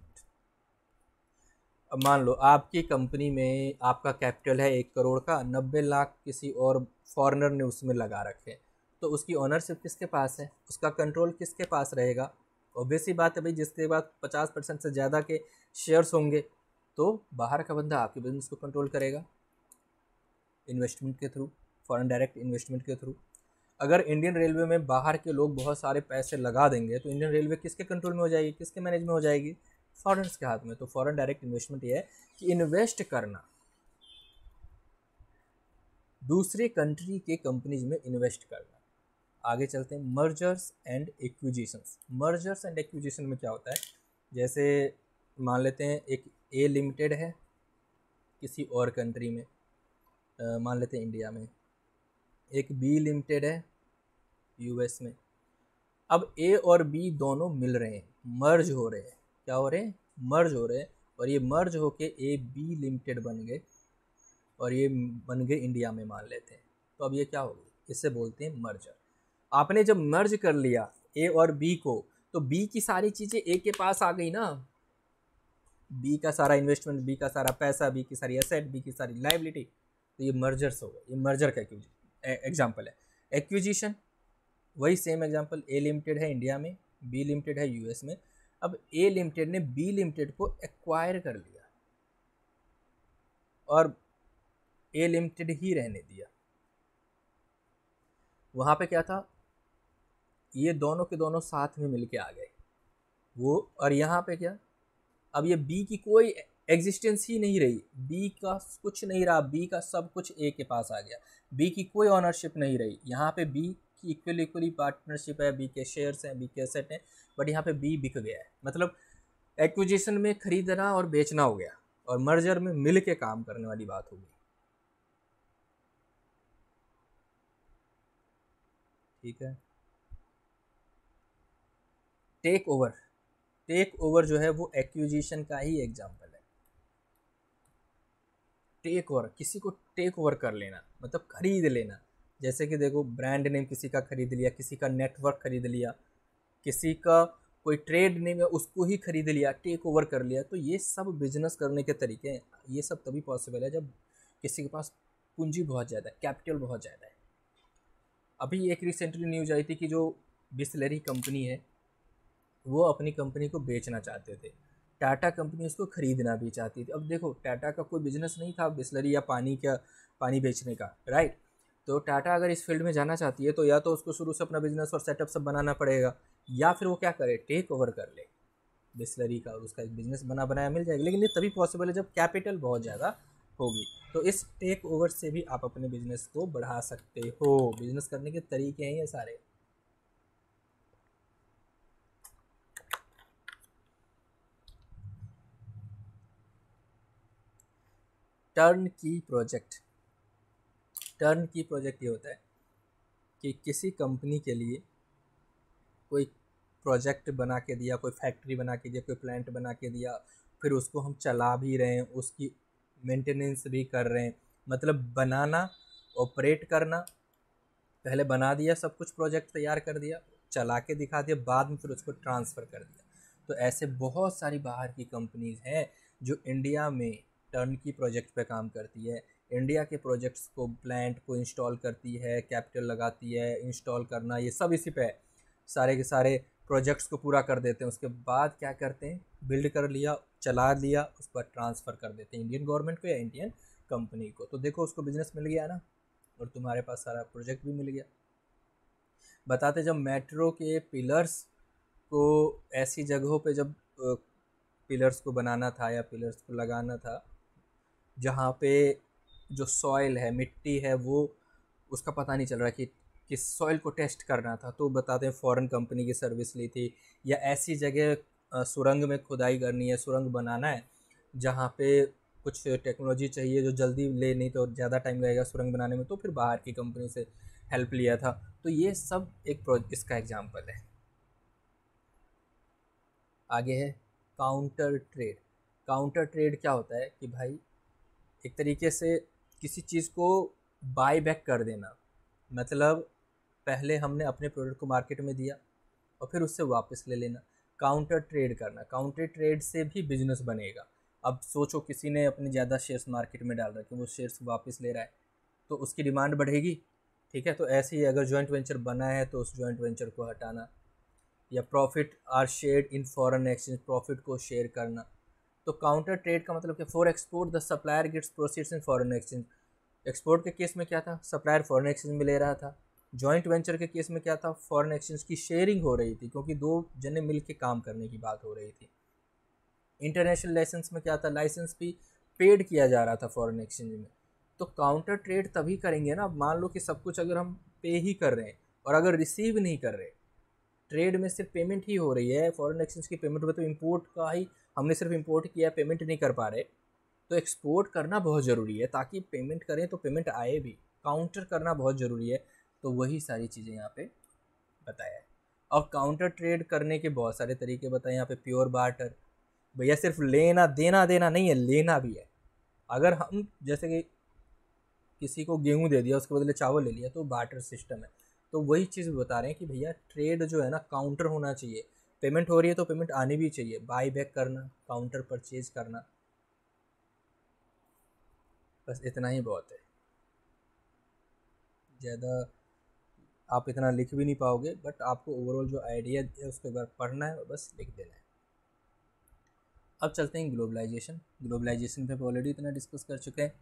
मान लो आपकी कंपनी में आपका कैपिटल है एक करोड़ का नब्बे लाख किसी और फॉरेनर ने उसमें लगा रखे तो उसकी ओनरशिप किसके पास है उसका कंट्रोल किसके पास रहेगा ऑब्वियसली बात है भाई जिसके बाद पचास परसेंट से ज़्यादा के शेयर्स होंगे तो बाहर का बंदा आपके बिजनेस को कंट्रोल करेगा इन्वेस्टमेंट के थ्रू फॉरेन डायरेक्ट इन्वेस्टमेंट के थ्रू अगर इंडियन रेलवे में बाहर के लोग बहुत सारे पैसे लगा देंगे तो इंडियन रेलवे किसके कंट्रोल में हो जाएगी किसके मैनेज में हो जाएगी फॉरनर्स के हाथ में तो फॉरेन डायरेक्ट इन्वेस्टमेंट ये है कि इन्वेस्ट करना दूसरे कंट्री के कंपनीज में इन्वेस्ट करना आगे चलते हैं mergers and acquisitions mergers and acquisition में क्या होता है जैसे मान लेते हैं एक ए लिमिटेड है किसी और कंट्री में आ, मान लेते हैं इंडिया में एक बी लिमिटेड है यूएस में अब ए और बी दोनों मिल रहे हैं मर्ज हो रहे हैं क्या हो रहे मर्ज हो रहे और ये मर्ज होके ए बी लिमिटेड बन गए और ये बन गए इंडिया में मान लेते हैं तो अब ये क्या हो गया इसे बोलते हैं मर्जर आपने जब मर्ज कर लिया ए और बी को तो बी की सारी चीज़ें ए के पास आ गई ना बी का सारा इन्वेस्टमेंट बी का सारा पैसा बी की सारी एसेट बी की सारी लाइबिलिटी तो ये मर्जर्स हो गए ये मर्जर का एग्जाम्पल है एक्विजिशन वही सेम एग्जाम्पल ए लिमिटेड है इंडिया में बी लिमिटेड है यूएस में अब ए लिमिटेड ने बी लिमिटेड को एक्वायर कर लिया और ए लिमिटेड ही रहने दिया वहां पे क्या था ये दोनों के दोनों साथ में मिलके आ गए वो और यहाँ पे क्या अब ये बी की कोई एग्जिस्टेंस ही नहीं रही बी का कुछ नहीं रहा बी का सब कुछ ए के पास आ गया बी की कोई ऑनरशिप नहीं रही यहाँ पे बी की इक्वली इक्वली पार्टनरशिप है बी के शेयर्स हैं बी के सेट हैं बट यहाँ पे बी बिक गया है मतलब एक्विजिशन में खरीदना और बेचना हो गया और मर्जर में मिल के काम करने वाली बात होगी ठीक है टेक ओवर टेक ओवर जो है वो एक्विजिशन का ही एग्जाम्पल है टेक ओवर किसी को टेक ओवर कर लेना मतलब खरीद लेना जैसे कि देखो ब्रांड नेम किसी का खरीद लिया किसी का नेटवर्क खरीद लिया किसी का कोई ट्रेड नेम है उसको ही खरीद लिया टेक ओवर कर लिया तो ये सब बिजनेस करने के तरीके हैं ये सब तभी पॉसिबल है जब किसी के पास पूंजी बहुत ज़्यादा है कैपिटल बहुत ज़्यादा है अभी एक रिसेंटली न्यूज आई थी कि जो बिस्लरी कंपनी है वो अपनी कंपनी को बेचना चाहते थे टाटा कंपनी उसको ख़रीदना भी चाहती थी अब देखो टाटा का कोई बिजनेस नहीं था बिस्लरी या पानी का पानी बेचने का राइट तो टाटा अगर इस फील्ड में जाना चाहती है तो या तो उसको शुरू से अपना बिजनेस और सेटअप सब बनाना पड़ेगा या फिर वो क्या करे टेक ओवर कर ले बिस्लरी का और उसका एक बिजनेस बना बनाया मिल जाएगा लेकिन ये तभी पॉसिबल है जब कैपिटल बहुत ज़्यादा होगी तो इस टेक ओवर से भी आप अपने बिजनेस को बढ़ा सकते हो बिजनेस करने के तरीके हैं ये सारे टर्न की प्रोजेक्ट टर्न की प्रोजेक्ट ये होता है कि किसी कंपनी के लिए कोई प्रोजेक्ट बना के दिया कोई फैक्ट्री बना के दिया कोई प्लांट बना के दिया फिर उसको हम चला भी रहे हैं उसकी मेंटेनेंस भी कर रहे हैं मतलब बनाना ऑपरेट करना पहले बना दिया सब कुछ प्रोजेक्ट तैयार कर दिया चला के दिखा दिया बाद में फिर उसको ट्रांसफ़र कर दिया तो ऐसे बहुत सारी बाहर की कंपनीज़ हैं जो इंडिया में टर्न की प्रोजेक्ट पे काम करती है इंडिया के प्रोजेक्ट्स को प्लांट को इंस्टॉल करती है कैपिटल लगाती है इंस्टॉल करना ये सब इसी पे है सारे के सारे प्रोजेक्ट्स को पूरा कर देते हैं उसके बाद क्या करते हैं बिल्ड कर लिया चला लिया उस पर ट्रांसफ़र कर देते हैं इंडियन गवर्नमेंट को या इंडियन कंपनी को तो देखो उसको बिजनेस मिल गया ना और तुम्हारे पास सारा प्रोजेक्ट भी मिल गया बताते जब मेट्रो के पिलर्स को ऐसी जगहों पे जब पिलर्स को बनाना था या पिलर्स को लगाना था जहाँ पे जो सॉइल है मिट्टी है वो उसका पता नहीं चल रहा कि किस सॉइल को टेस्ट करना था तो बताते हैं फॉरेन कंपनी की सर्विस ली थी या ऐसी जगह सुरंग में खुदाई करनी है सुरंग बनाना है जहाँ पे कुछ टेक्नोलॉजी चाहिए जो जल्दी ले नहीं तो ज़्यादा टाइम लगेगा सुरंग बनाने में तो फिर बाहर की कंपनी से हेल्प लिया था तो ये सब एक इसका एग्जाम्पल है आगे है काउंटर ट्रेड काउंटर ट्रेड क्या होता है कि भाई एक तरीके से किसी चीज़ को बाई बैक कर देना मतलब पहले हमने अपने प्रोडक्ट को मार्केट में दिया और फिर उससे वापस ले लेना काउंटर ट्रेड करना काउंटर ट्रेड से भी बिजनेस बनेगा अब सोचो किसी ने अपने ज़्यादा शेयर्स मार्केट में डाल रखे वो शेयर्स वापस ले रहा है तो उसकी डिमांड बढ़ेगी ठीक है तो ऐसे ही अगर जॉइंट वेंचर बना है तो उस जॉइंट वेंचर को हटाना या profit are share in foreign exchange profit को शेयर करना तो काउंटर ट्रेड का मतलब कि for export the supplier gets proceeds in foreign exchange export के केस में क्या था सप्लायर फॉरेन एक्सचेंज में ले रहा था जॉइंट वेंचर के केस में क्या था फॉरेन एक्सचेंज की शेयरिंग हो रही थी क्योंकि दो जने मिल के काम करने की बात हो रही थी इंटरनेशनल लाइसेंस में क्या था लाइसेंस भी पेड किया जा रहा था फॉरेन एक्सचेंज में तो काउंटर ट्रेड तभी करेंगे ना मान लो कि सब कुछ अगर हम पे ही कर रहे हैं और अगर रिसीव नहीं कर रहे ट्रेड में सिर्फ पेमेंट ही हो रही है फॉरेन एक्सचेंज की पेमेंट में तो इम्पोर्ट का ही हमने सिर्फ इम्पोर्ट किया पेमेंट नहीं कर पा रहे तो एक्सपोर्ट करना बहुत ज़रूरी है ताकि पेमेंट करें तो पेमेंट आए भी काउंटर करना बहुत ज़रूरी है तो वही सारी चीज़ें यहाँ पे बताया है और काउंटर ट्रेड करने के बहुत सारे तरीके बताए यहाँ पे प्योर बार्टर भैया सिर्फ लेना देना देना नहीं है लेना भी है अगर हम जैसे कि किसी को गेहूँ दे दिया उसके बदले चावल ले लिया तो बार्टर सिस्टम है तो वही चीज़ बता रहे हैं कि भैया ट्रेड जो है ना काउंटर होना चाहिए पेमेंट हो रही है तो पेमेंट आनी भी चाहिए बाई बैक करना काउंटर परचेज करना बस इतना ही बहुत है ज़्यादा आप इतना लिख भी नहीं पाओगे बट आपको ओवरऑल जो आइडिया है उसको एक बार पढ़ना है और बस लिख देना है अब चलते हैं ग्लोबलाइजेशन ग्लोबलाइजेशन पे ऑलरेडी इतना डिस्कस कर चुके हैं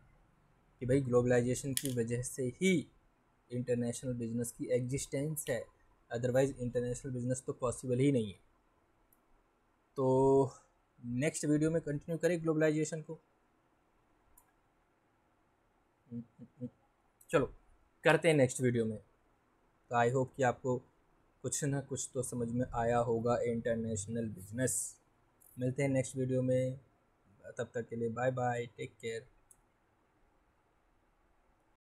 कि भाई ग्लोबलाइजेशन की वजह से ही इंटरनेशनल बिजनेस की एग्जिस्टेंस है अदरवाइज़ इंटरनेशनल बिजनेस तो पॉसिबल ही नहीं है तो नेक्स्ट वीडियो में कंटिन्यू करें ग्लोबलाइजेशन को चलो करते हैं नेक्स्ट वीडियो में तो आई होप कि आपको कुछ ना कुछ तो समझ में आया होगा इंटरनेशनल बिजनेस मिलते हैं नेक्स्ट वीडियो में तब तक के लिए बाय बाय टेक केयर